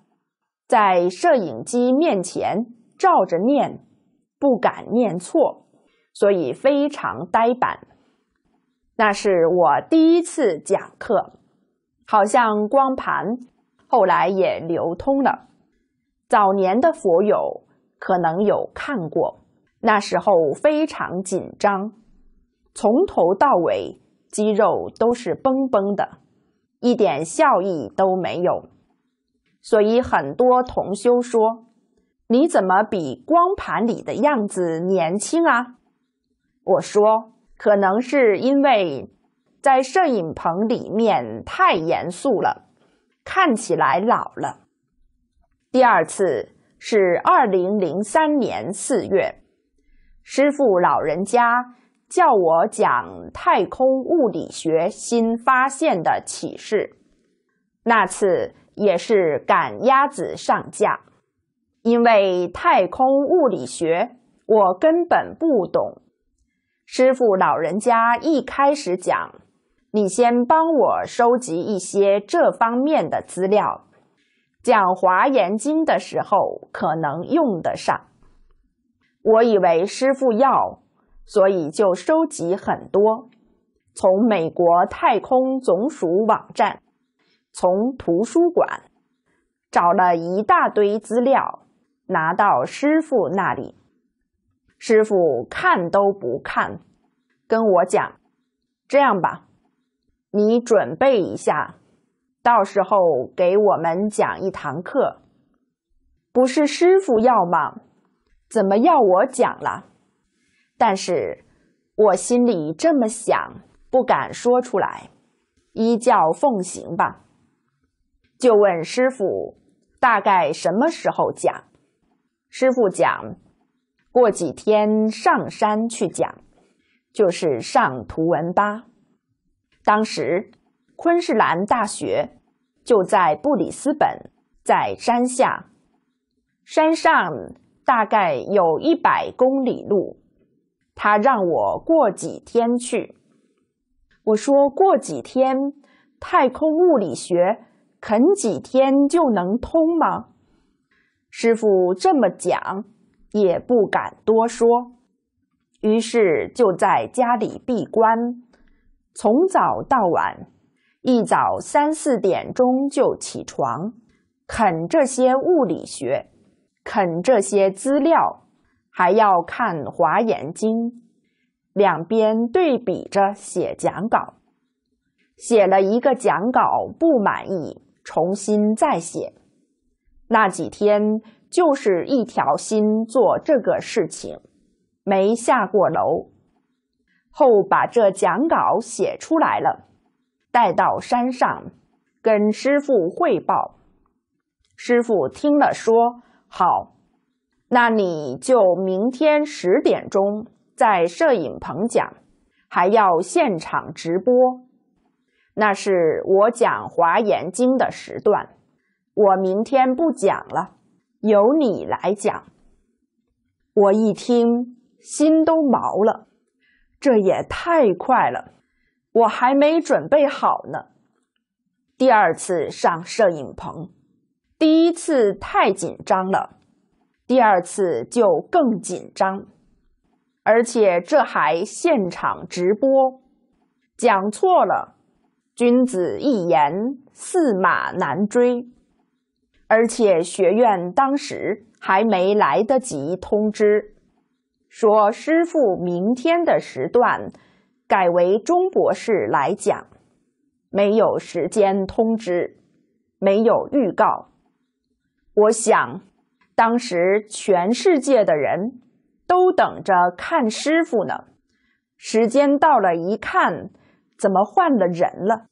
A: 在摄影机面前照着念，不敢念错，所以非常呆板。那是我第一次讲课，好像光盘后来也流通了。早年的佛友可能有看过，那时候非常紧张，从头到尾肌肉都是绷绷的。一点效益都没有，所以很多同修说：“你怎么比光盘里的样子年轻啊？”我说：“可能是因为在摄影棚里面太严肃了，看起来老了。”第二次是二零零三年四月，师傅老人家。叫我讲太空物理学新发现的启示，那次也是赶鸭子上架，因为太空物理学我根本不懂。师傅老人家一开始讲，你先帮我收集一些这方面的资料，讲《华严经》的时候可能用得上。我以为师傅要。所以就收集很多，从美国太空总署网站，从图书馆找了一大堆资料，拿到师傅那里。师傅看都不看，跟我讲：“这样吧，你准备一下，到时候给我们讲一堂课。”不是师傅要吗？怎么要我讲了？但是，我心里这么想，不敢说出来，依教奉行吧。就问师傅，大概什么时候讲？师傅讲，过几天上山去讲，就是上图文吧。当时，昆士兰大学就在布里斯本，在山下，山上大概有一百公里路。他让我过几天去，我说过几天，太空物理学肯几天就能通吗？师傅这么讲，也不敢多说，于是就在家里闭关，从早到晚，一早三四点钟就起床，啃这些物理学，啃这些资料。还要看《华严经》，两边对比着写讲稿，写了一个讲稿不满意，重新再写。那几天就是一条心做这个事情，没下过楼。后把这讲稿写出来了，带到山上跟师傅汇报。师傅听了说：“好。”那你就明天十点钟在摄影棚讲，还要现场直播。那是我讲《华严经》的时段，我明天不讲了，由你来讲。我一听，心都毛了，这也太快了，我还没准备好呢。第二次上摄影棚，第一次太紧张了。第二次就更紧张，而且这还现场直播，讲错了，君子一言，驷马难追。而且学院当时还没来得及通知，说师傅明天的时段改为钟博士来讲，没有时间通知，没有预告。我想。当时全世界的人都等着看师傅呢，时间到了，一看，怎么换了人了？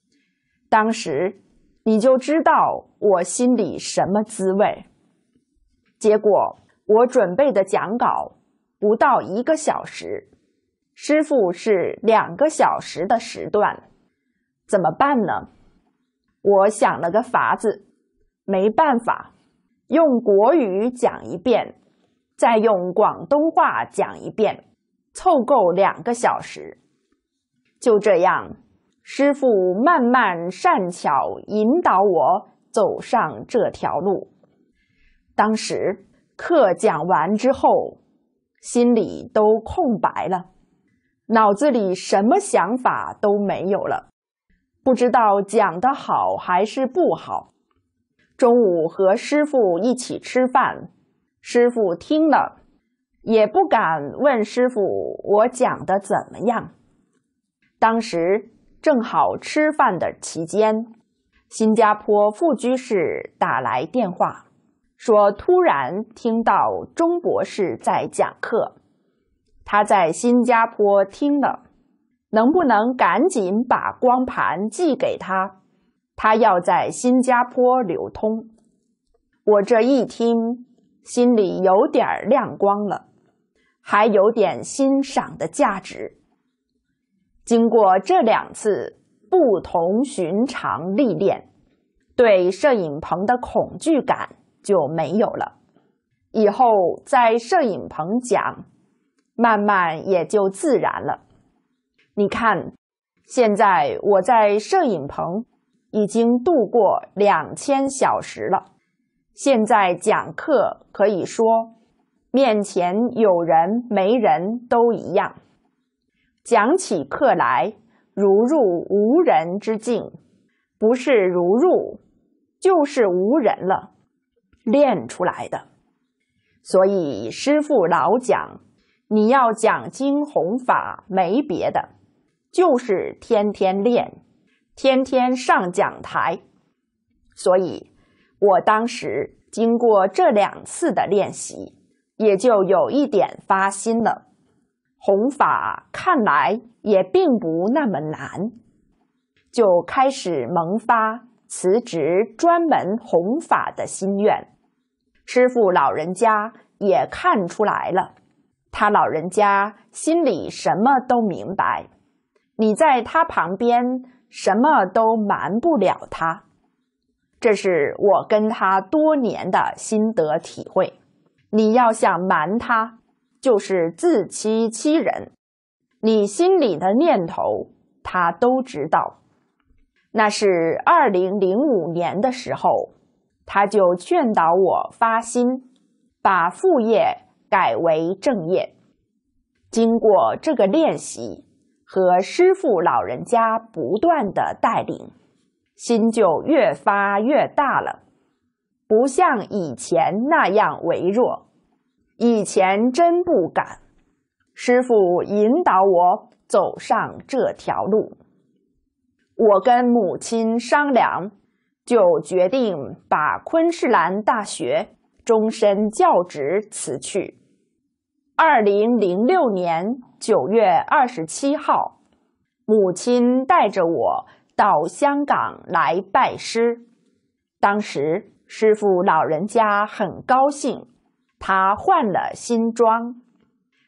A: 当时你就知道我心里什么滋味。结果我准备的讲稿不到一个小时，师傅是两个小时的时段，怎么办呢？我想了个法子，没办法。用国语讲一遍，再用广东话讲一遍，凑够两个小时。就这样，师傅慢慢善巧引导我走上这条路。当时课讲完之后，心里都空白了，脑子里什么想法都没有了，不知道讲的好还是不好。中午和师傅一起吃饭，师傅听了，也不敢问师傅我讲的怎么样。当时正好吃饭的期间，新加坡副居士打来电话，说突然听到钟博士在讲课，他在新加坡听了，能不能赶紧把光盘寄给他？他要在新加坡流通，我这一听，心里有点亮光了，还有点欣赏的价值。经过这两次不同寻常历练，对摄影棚的恐惧感就没有了。以后在摄影棚讲，慢慢也就自然了。你看，现在我在摄影棚。已经度过两千小时了，现在讲课可以说，面前有人没人都一样，讲起课来如入无人之境，不是如入就是无人了，练出来的。所以师父老讲，你要讲经弘法，没别的，就是天天练。天天上讲台，所以，我当时经过这两次的练习，也就有一点发心了。弘法看来也并不那么难，就开始萌发辞职专门弘法的心愿。师傅老人家也看出来了，他老人家心里什么都明白。你在他旁边。什么都瞒不了他，这是我跟他多年的心得体会。你要想瞒他，就是自欺欺人。你心里的念头，他都知道。那是二零零五年的时候，他就劝导我发心，把副业改为正业。经过这个练习。和师傅老人家不断的带领，心就越发越大了，不像以前那样微弱。以前真不敢，师傅引导我走上这条路。我跟母亲商量，就决定把昆士兰大学终身教职辞去。二零零六年九月二十七号，母亲带着我到香港来拜师。当时师傅老人家很高兴，他换了新装，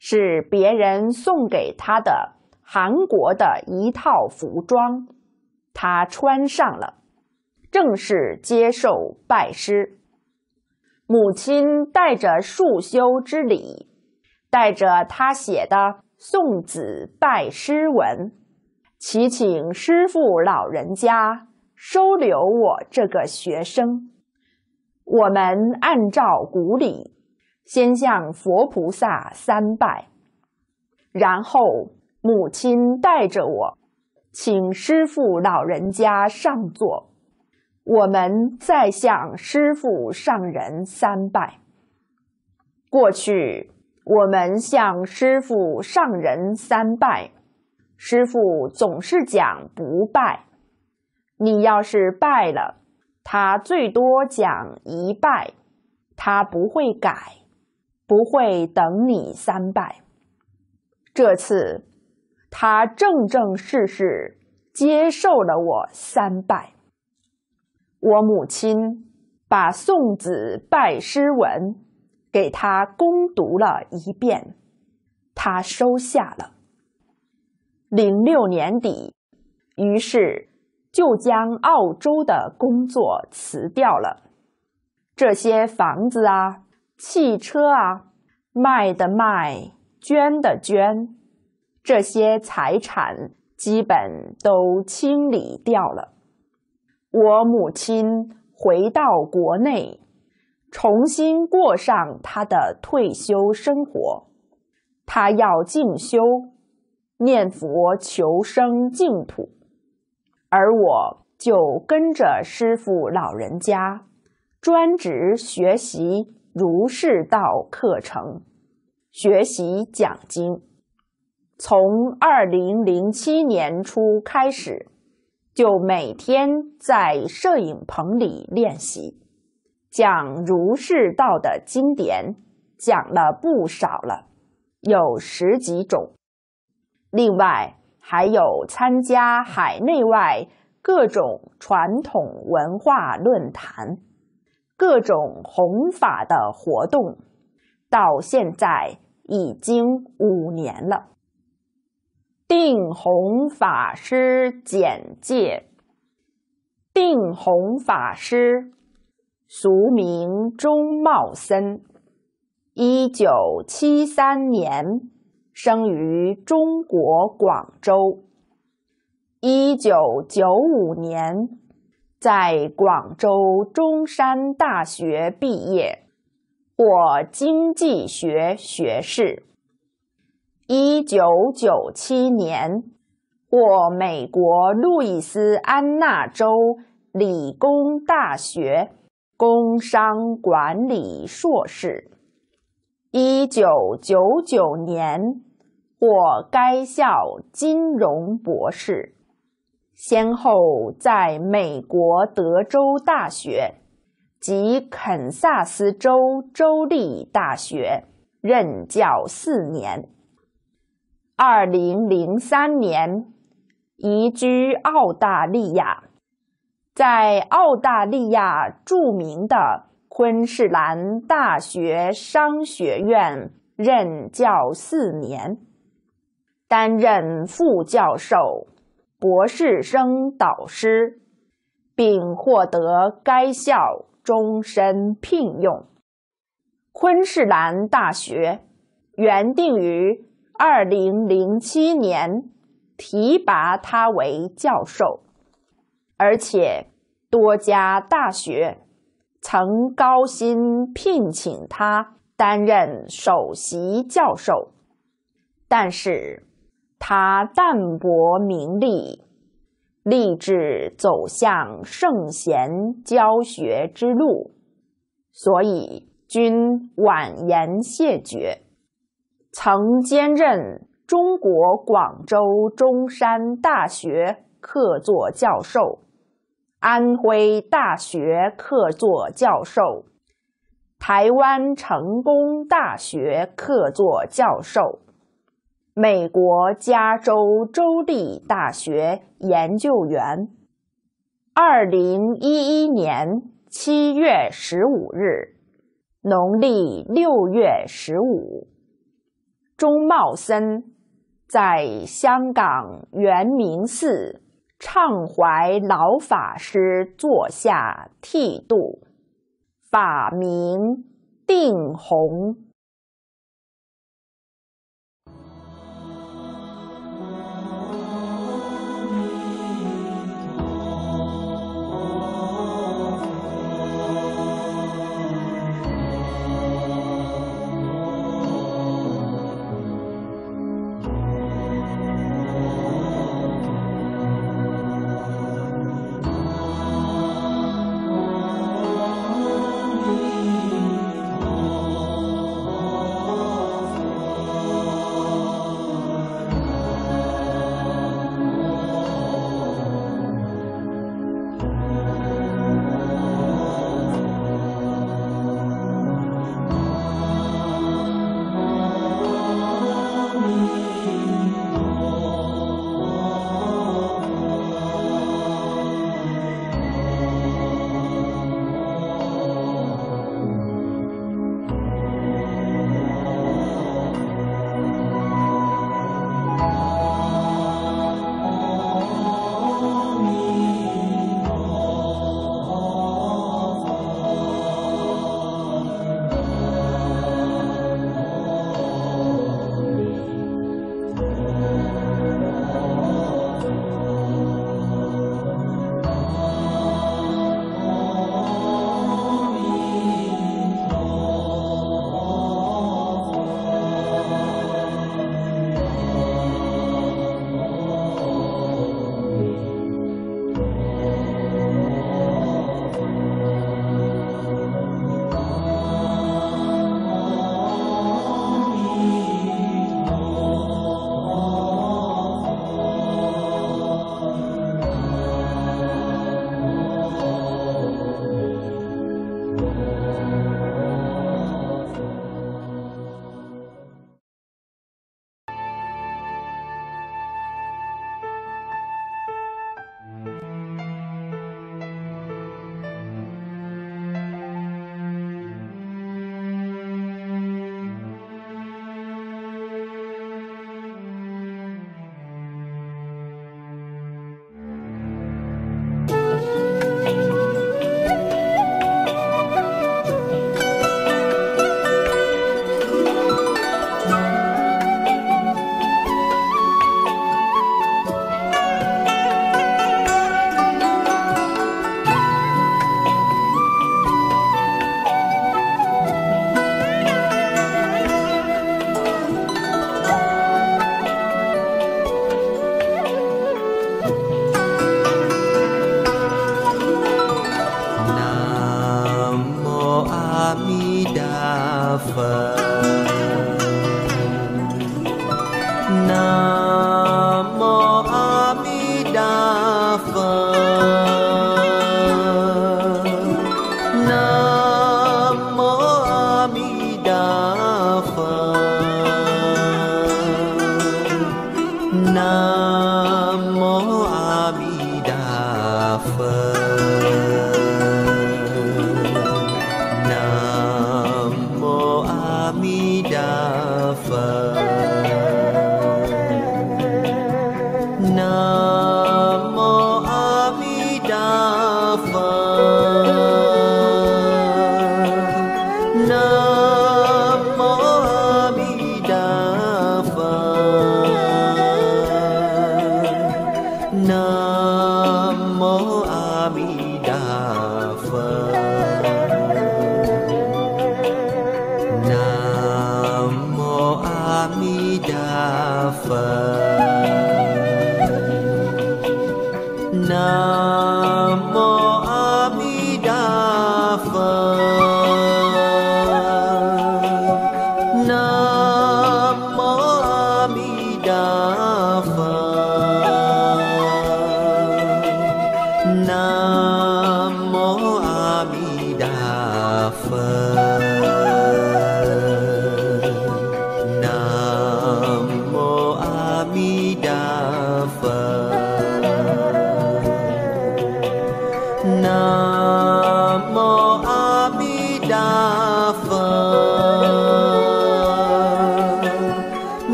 A: 是别人送给他的韩国的一套服装，他穿上了，正式接受拜师。母亲带着束修之礼。带着他写的《送子拜师文》，祈请师父老人家收留我这个学生。我们按照古礼，先向佛菩萨三拜，然后母亲带着我，请师父老人家上座，我们再向师父上人三拜。过去。我们向师傅上人三拜，师傅总是讲不拜。你要是拜了，他最多讲一拜，他不会改，不会等你三拜。这次，他正正式式接受了我三拜。我母亲把送子拜师文。给他攻读了一遍，他收下了。零六年底，于是就将澳洲的工作辞掉了。这些房子啊、汽车啊，卖的卖，捐的捐，这些财产基本都清理掉了。我母亲回到国内。重新过上他的退休生活，他要进修、念佛、求生净土，而我就跟着师傅老人家，专职学习儒释道课程，学习讲经。从二零零七年初开始，就每天在摄影棚里练习。讲儒释道的经典讲了不少了，有十几种。另外还有参加海内外各种传统文化论坛、各种弘法的活动，到现在已经五年了。定弘法师简介：定弘法师。俗名钟茂森，一九七三年生于中国广州，一九九五年在广州中山大学毕业，获经济学学士。一九九七年获美国路易斯安那州理工大学。工商管理硕士，一九九九年获该校金融博士，先后在美国德州大学及肯萨斯州州立大学任教四年，二零零三年移居澳大利亚。在澳大利亚著名的昆士兰大学商学院任教四年，担任副教授、博士生导师，并获得该校终身聘用。昆士兰大学原定于二零零七年提拔他为教授。而且，多家大学曾高薪聘请他担任首席教授，但是他淡泊名利，立志走向圣贤教学之路，所以均婉言谢绝。曾兼任中国广州中山大学客座教授。安徽大学客座教授，台湾成功大学客座教授，美国加州州立大学研究员。二零一一年七月十五日，农历六月十五，钟茂森在香港圆明寺。畅怀老法师座下剃度，法名定弘。